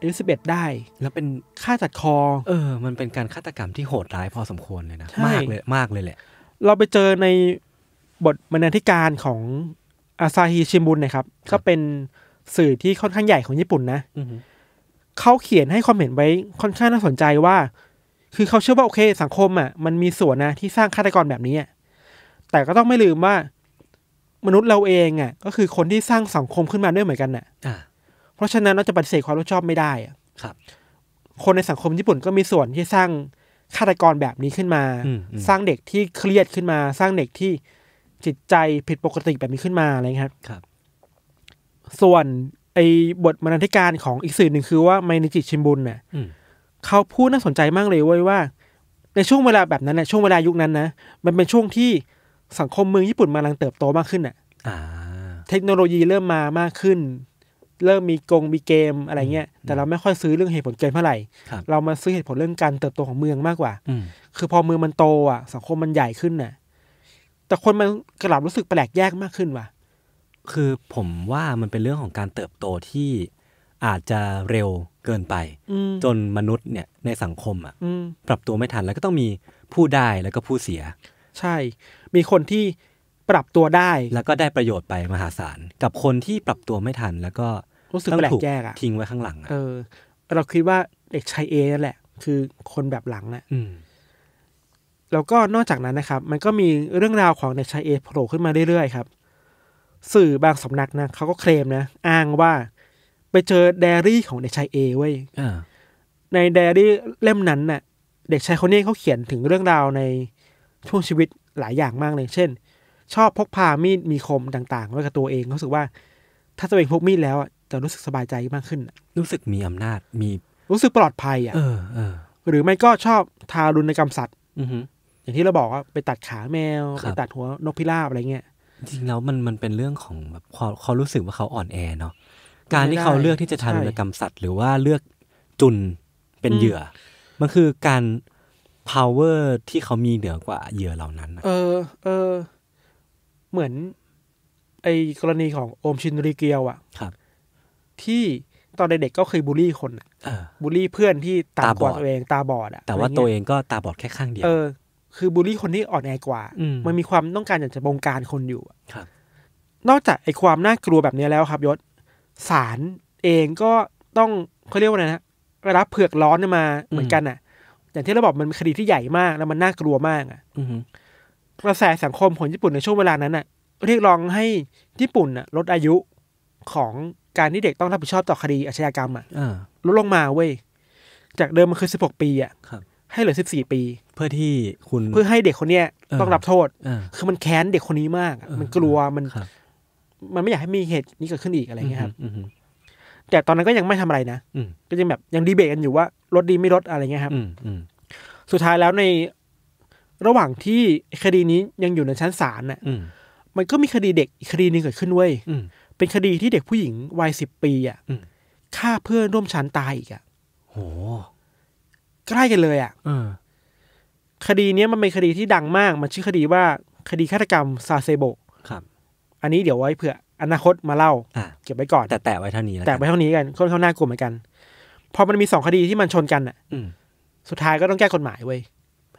อายุสิบเอ็ดได้ แล้วเป็นฆ่าตัดคอ เออ มันเป็นการฆาตกรรมที่โหดร้ายพอสมควรเลยนะมากเลยมากเลยแหละ เราไปเจอในบทบรรณาธิการของอาซาฮิชิมุนนะครับ ก็เป็นสื่อที่ค่อนข้างใหญ่ของญี่ปุ่น นะเขาเขียนให้ความเห็นไว้ค่อนข้างน่าสนใจว่าคือเขาเชื่อว่าโอเค สังคมอ่ะมันมีส่วนนะที่สร้างฆาตกรแบบนี้ แต่ก็ต้องไม่ลืมว่ามนุษย์เราเองอ่ะก็คือคนที่สร้างสังคมขึ้นมาด้วยเหมือนกันน่ะเพราะฉะนั้นเราจะปฏิเสธความรับชอบไม่ได้อ่ะครับ คนในสังคมญี่ปุ่นก็มีส่วนที่สร้างฆาตกรแบบนี้ขึ้นมา สร้างเด็กที่เครียดขึ้นมา สร้างเด็กที่จิตใจผิดปกติแบบนี้ขึ้นมาอะไรครับครับ ส่วนไอ้บทบรรณาธิการของอีกสื่อหนึ่งคือว่าไมนิจิชิมบุนเนี่ยเขาพูดน่าสนใจมากเลยเว้ยว่า ในช่วงเวลาแบบนั้นนะช่วงเวลายุคนั้นนะมันเป็นช่วงที่สังคมเมืองญี่ปุ่นมาลังเติบโตมากขึ้นอ่ะเทคโนโลยีเริ่มมามากขึ้น เริ่มมีกงมีเกมอะไรเงี้ยแต่เราไม่ค่อยซื้อเรื่องเหตุผลเกมเท่าไหร่เรามาซื้อเหตุผลเรื่องการเติบโตของเมืองมากกว่าคือพอเมืองมันโตอ่ะสังคมมันใหญ่ขึ้นน่ะแต่คนมันกลับรู้สึกแปลกแยกมากขึ้นว่ะ คือผมว่ามันเป็นเรื่องของการเติบโตที่อาจจะเร็วเกินไป จนมนุษย์เนี่ยในสังคมอะ่ะปรับตัวไม่ทัน แล้วก็ต้องมีผู้ได้แล้วก็ผู้เสีย ใช่ มีคนที่ปรับตัวได้แล้วก็ได้ประโยชน์ไปมหาศาล กับคนที่ปรับตัวไม่ทัน แล้วก็รู้สึกแปลกแยกอะทิ้งไว้ข้างหลังเออ เราคิดว่าเด็กชายเอนั่นแหละ คือคนแบบหลังนะ่ะแล้วก็นอกจากนั้นนะครับ มันก็มีเรื่องราวของเด็กชายเอโผล่ขึ้นมาเรื่อยๆครับสื่อบางสำนักนะเขาก็เคลมนะอ้างว่าไปเจอแดอรี่ของเด็กชายเอไว้ ในแดอรี่เล่มนั้นน่ะ เด็กชายคนนี้เขาเขียนถึงเรื่องราวในช่วงชีวิตหลายอย่างมากเลย เช่น ชอบพกพามีดมีคมต่าง ๆ ไว้กับตัวเองเขาสึกว่า ถ้าตัวเองพกมีดแล้วจะรู้สึกสบายใจมากขึ้น รู้สึกมีอำนาจมีรู้สึกปลอดภัยอ่ะหรือไม่ก็ชอบทารุณกรรมสัตว์อย่างที่เราบอกว่าไปตัดขาแมวไปตัดหัวนกพิราบอะไรเงี้ยจริงแล้วมันมันเป็นเรื่องของแบบเขารู้สึกว่าเขาอ่อนแอเนาะการที่เขาเลือกที่จะทารุณกรรมสัตว์ หรือว่าเลือกจุนเป็นเหยื่อ มันคือการ power ที่เขามีเหนือกว่าเหยื่อเหล่านั้นเออ เออ เหมือนไอกรณีของโอมชินริเกียวอะครับ ที่ตอนเด็กๆก็เคยบูลลี่คนบูลลี่เพื่อนที่ตาบอดตัวเองตาบอดอะ แต่ว่าตัวเองก็ตาบอดแค่ข้างเดียว เออ คือบูลลี่คนที่อ่อนแอกว่า มันมีความต้องการอยากจะบงการคนอยู่ครับ นอกจากไอความน่ากลัวแบบนี้แล้วครับยศศาลเองก็ต้องเขาเรียกว่าไงนะรับเผือกร้อนมาเหมือนกันอ่ะอย่างที่เราบอกมันคดีที่ใหญ่มากแล้วมันน่ากลัวมาก อ่ะกระแสสังคมของญี่ปุ่นในช่วงเวลานั้นอ่ะเรียกร้องให้ญี่ปุ่นอ่ะลดอายุของการที่เด็กต้องรับผิดชอบต่อคดีอาชญากรรมอ่ะลดลงมาเว้ยจากเดิมมันคือสิบหกปีอ่ะให้เหลือสิบสี่ปี เพื่อที่คุณเพื่อให้เด็กคนเนี้ยต้องรับโทษคือมันแค้นเด็กคนนี้มาก มันกลัวมันมันไม่อยากให้มีเหตุนี้เกิดขึ้นอีกอะไรเงี้ยครับแต่ตอนนั้นก็ยังไม่ทำอะไรนะ ก็ยังแบบยังดีเบตกันอยู่ว่า รถดีไม่รถอะไรเงี้ยครับสุดท้ายแล้วในระหว่างที่คดีนี้ยังอยู่ในชั้นศาลน่ะมันก็มีคดีเด็ก อีกคดีหนึ่งเกิดขึ้นเว้ยเป็นคดีที่เด็กผู้หญิงวัยสิบปีอ่ะฆ่าเพื่อนร่วมชั้นตายอีกอ่ะ โหใกล้กันเลยอ่ะคดีนี้มันเป็นคดีที่ดังมาก มันชื่อคดีว่าคดีฆาตกรรม ซาเซโบครับอันนี้เดี๋ยวไว้เผื่ออนาคตมาเล่าเก็บไว้ก่อนแต่แตะไว้เท่านี้แล้วแตะไว้เท่านี้กันค่อนข้างน่ากลัวเหมือนกัน พอมันมีสองคดีที่มันชนกันอ่ะสุดท้ายก็ต้องแก้กฎหมายไว้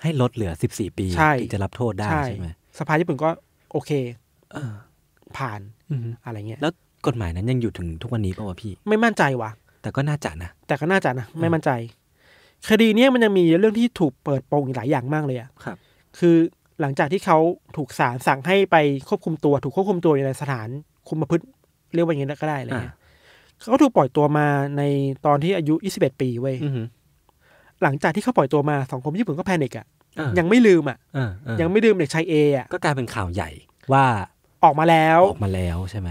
ให้ลดเหลือสิบสี่ปีถึงจะรับโทษได้ใช่ไหมสภาญี่ปุ่นก็โอเคผ่านอะไรเงี้ย แล้วกฎหมายนั้นยังอยู่ถึงทุกวันนี้ป่าวพี่ ไม่มั่นใจว่ะแต่ก็น่าจะนะแต่ก็น่าจะนะไม่มั่นใจคดีเนี้ยมันยังมีเรื่องที่ถูกเปิดโปงอีกหลายอย่างมากเลยอ่ะครับ คือหลังจากที่เขาถูกศาลสั่งให้ไปควบคุมตัว ถูกควบคุมตัวอยู่ในสถาน คุมประพฤติเรียกว่าอย่างนี้ก็ได้เลยเขาถูกปล่อยตัวมาในตอนที่อายุยี่สิบเอ็ดปีเว้ยหลังจากที่เขาปล่อยตัวมาสังคมญี่ปุ่นก็แพนิกอ่ะยังไม่ลืมอ่ะยังไม่ลืมเด็กชายเออ่ะก็กลายเป็นข่าวใหญ่ว่าออกมาแล้วออกมาแล้วใช่ไหม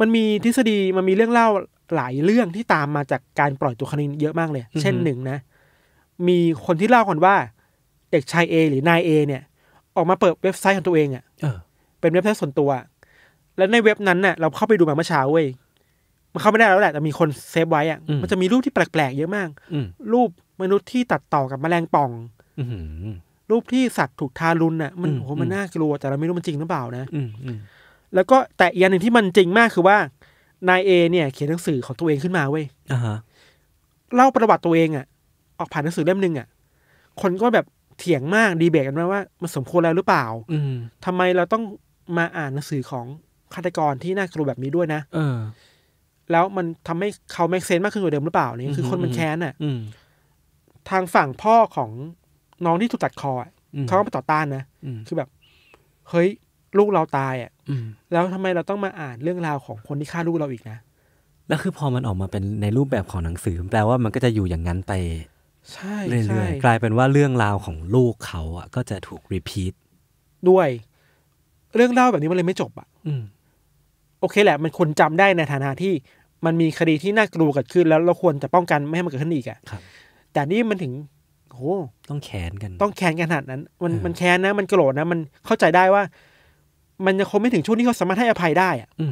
มันมีทฤษฎีมันมีเรื่องเล่าหลายเรื่องที่ตามมาจากการปล่อยตัวครนี้เยอะมากเลยเช่นหนึ่งนะมีคนที่เล่ากันว่าเด็กชายเอหรือนายเอเนี่ย ออกมาเปิดเว็บไซต์ของตัวเองอะ่ะเป็นเว็บไซต์ส่วนตัว แล้วในเว็บนั้นน่ะ เราเข้าไปดูมาเมื่อเช้าเว้ยมันเข้าไม่ได้แล้วแหละ แต่มีคนเซฟไว้อะ่ะ มันจะมีรูปที่แปลกๆ เยอะมากรูปมนุษย์ที่ตัดต่อกับแมลงป่องรูปที่สัตว์ถูกทารุณน่ะ มันโหมันน่ากลัวแต่เราไม่รู้มันจริงหรือเปล่า นะแล้วก็แต่อีกยหนึ่งที่มันจริงมากคือว่านายเอเนี่ย เขียนหนังสือของตัวเองขึ้นมาเว้ยเล่าประวัติตัวเองอะ่ะ ออกผ่านหนังสือเล่มหนึ่งอะ่ะคนก็แบบเถียงมากดีเบตกันไหาว่ามันสมควรแล้วหรือเปล่า อืทำไมเราต้องมาอ่านหนังสือของฆาตกรที่น่ากลัวแบบนี้ด้วยนะเออแล้วมันทำให้เขาแม็กเซน มากขึ้นกว่าเดิมหรือเปล่านี่คือคนมันแค้นอ่ะทางฝั่งพ่อของน้องที่ถูกตัดคอเขาก็มาต่อต้านนะคือแบบเฮ้ยลูกเราตาย อ่ะแล้วทำไมเราต้องมาอ่านเรื่องราวของคนที่ฆ่าลูกเราอีกนะแล้วคือพอมันออกมาเป็นในรูปแบบของหนังสือ แปลว่ามันก็จะอยู่อย่างนั้นไปเรื่อยๆกลายเป็นว่าเรื่องราวของลูกเขาอ่ะ ก็จะถูกรีพีทด้วย เรื่องเล่าแบบนี้มันเลยไม่จบอ่ะโอเคแหละมันคนจำได้ในฐานะที่มันมีคดีที่น่ากลัวเกิดขึ้น แล้วเราควรจะป้องกันไม่ให้มันเกิดขึ้นอีกอ่ะแต่นี่มันถึงโอ้ต้องแขนกัน ต้องแขนกันขนาดนั้น มันมันแขนนะมันโกรธนะ มันเข้าใจได้ว่า มันยังคงไม่ถึงช่วงที่เขาสามารถให้อภัยได้อ่ะอื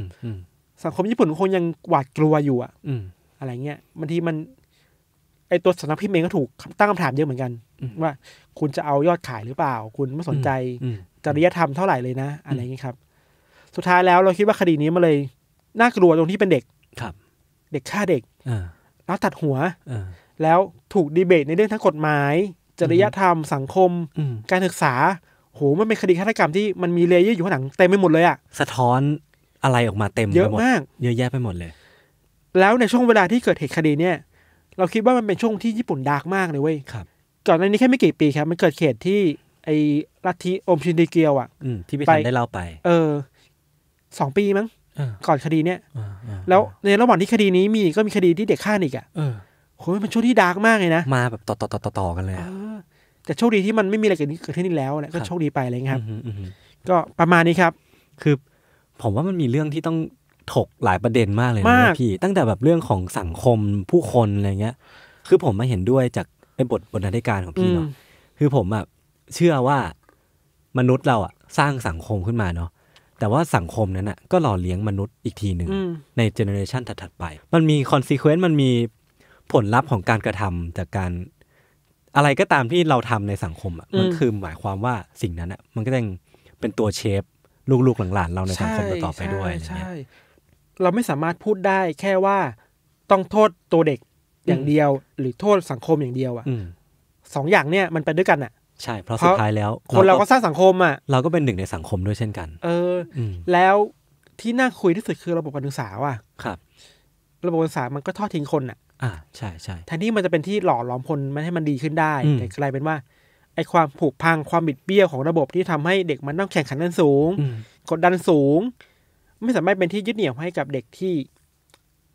สังคมญี่ปุ่นคงยังหวาดกลัวอยู่ อ่ะ อือะไรเงี้ยบางทีมันไอตัวสำนักพิมพ์เองก็ถูกตั้งคำถามเยอะเหมือนกันว่าคุณจะเอายอดขายหรือเปล่า คุณไม่สนใจจริยธรรมเท่าไหร่เลยนะอะไรอย่างนี้ครับ สุดท้ายแล้วเราคิดว่าคดีนี้มาเลย น่ากลัวตรงที่เป็นเด็กครับ เด็กฆ่าเด็กแล้วตัดหัวแล้วถูกดีเบตในเรื่องทั้งกฎหมาย จริยธรรมสังคม การศึกษาโหมันเป็นคดีฆาตกรรมที่มันมีเลเยอร์อยู่ข้างหลังเต็มไปหมดเลยอะสะท้อนอะไรออกมาเต็มเยอะมากเยอะแยะไปหมดเลย แล้วในช่วงเวลาที่เกิดเหตุคดีเนี่ยเราคิดว่ามันเป็นช่วงที่ญี่ปุ่นดาร์กมากเลยเว้ยครับก่อนในนี้แค่ไม่กี่ปีครับมันเกิดเขตที่ ไอ้ลัทธิโอมชินดีเกียวอ่ะที่พี่ทันได้เล่าไป เออสองปีมั้งก่อนคดีเนี้ยแล้วในระหว่างที่คดีนี้มีก็มีคดีที่เด็กฆ่าอีกอ่ะโหมันช่วงที่ดาร์กมากเลยนะมาแบบ ต่อต่อต่อต่อต่อกันเลยแต่โชคดีที่มันไม่มีอะไรเกิดขึ้นนี่แล้วแหละก็โชคดีไปอะไรเงี้ยครับก็ประมาณนี้ครับ คือ ผมว่ามันมีเรื่องที่ต้องถกหลายประเด็นมากเลยนะพี่ ตั้งแต่แบบเรื่องของสังคมผู้คนอะไรเงี้ย คือผมมาเห็นด้วยจากไอบทบทนาธิการของพี่เนาะคือผมแบบเชื่อว่ามนุษย์เราอะสร้างสังคมขึ้นมาเนาะแต่ว่าสังคมนั้นอะก็หล่อเลี้ยงมนุษย์อีกทีหนึ่งในเจเนอเรชันถัดๆไป มันมีคอนซีเควนต์มันมีผลลัพธ์ของการกระทำจากการอะไรก็ตามที่เราทำในสังคมอะมันคือหมายความว่าสิ่งนั้นอะมันก็ยังเป็นตัวเชฟลูกๆหลานๆเราในสังคมต่อไปด้วยอะไรเงี้ยเราไม่สามารถพูดได้แค่ว่าต้องโทษตัวเด็กอย่างเดียวหรือโทษสังคมอย่างเดียวอ่ะสองอย่างเนี่ยมันไปด้วยกันอ่ะใช่ เพราะสุดท้ายแล้ว คนเราก็สร้างสังคมอ่ะ เราก็เป็นหนึ่งในสังคมด้วยเช่นกัน เออแล้วที่น่าคุยที่สุดคือระบบการศึกษาว่ะครับ ระบบการศึกษามันก็ทอดทิ้งคนอ่ะอ่าใช่ใช่แทนที่มันจะเป็นที่หล่อหลอมคนมันให้มันดีขึ้นได้แต่กลายเป็นว่า ไอ้ความผูกพังความบิดเบี้ยวของระบบที่ทำให้เด็กมันต้องแข่งขันกันสูง กดดันสูงไม่สามารถเป็นที่ยึดเหนี่ยวให้กับเด็กที่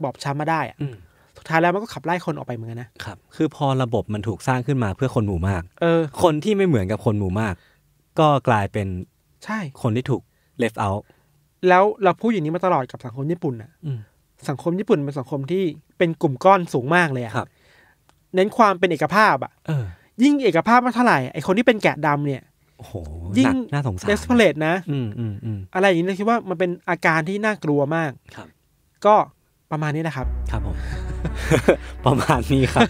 บอบช้ำมาได้อะสุดท้ายแล้วมันก็ขับไล่คนออกไปเหมือนกันนะ ครับ คือพอระบบมันถูกสร้างขึ้นมาเพื่อคนหมู่มาก เออ คนที่ไม่เหมือนกับคนหมู่มาก ก็กลายเป็น ใช่ คนที่ถูก left out แล้วเราพูดอย่างนี้มาตลอดกับสังคมญี่ปุ่นอ่ะสังคมญี่ปุ่นเป็นสังคมที่เป็นกลุ่มก้อนสูงมากเลยอะเน้นความเป็นเอกภาพอ่ะยิ่งเอกภาพมากเท่าไหร่ไอคนที่เป็นแกะดำเนี่ยโอ้โหยิ่งน่าสงสารเดสเพลตนะ อืมอืมอืมอะไรอย่างนี้นะ คิดว่ามันเป็นอาการที่น่ากลัวมากครับ ก็ประมาณนี้นะครับ ครับผม ประมาณนี้ครับ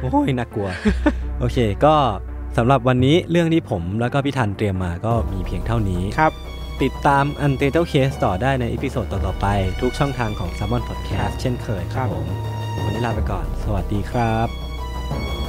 โอ้ยน่ากลัว โอเค ก็สำหรับวันนี้เรื่องที่ผมแล้วก็พี่ทันเตรียมมาก็มีเพียงเท่านี้ครับ ติดตามอันเท l เทลเคส ต่อได้ในอีพิโซดต่อๆไป ทุกช่องทางของ s ซม o n Podcast เช่นเคยครับผม วันนี้ลาไปก่อน สวัสดีครับ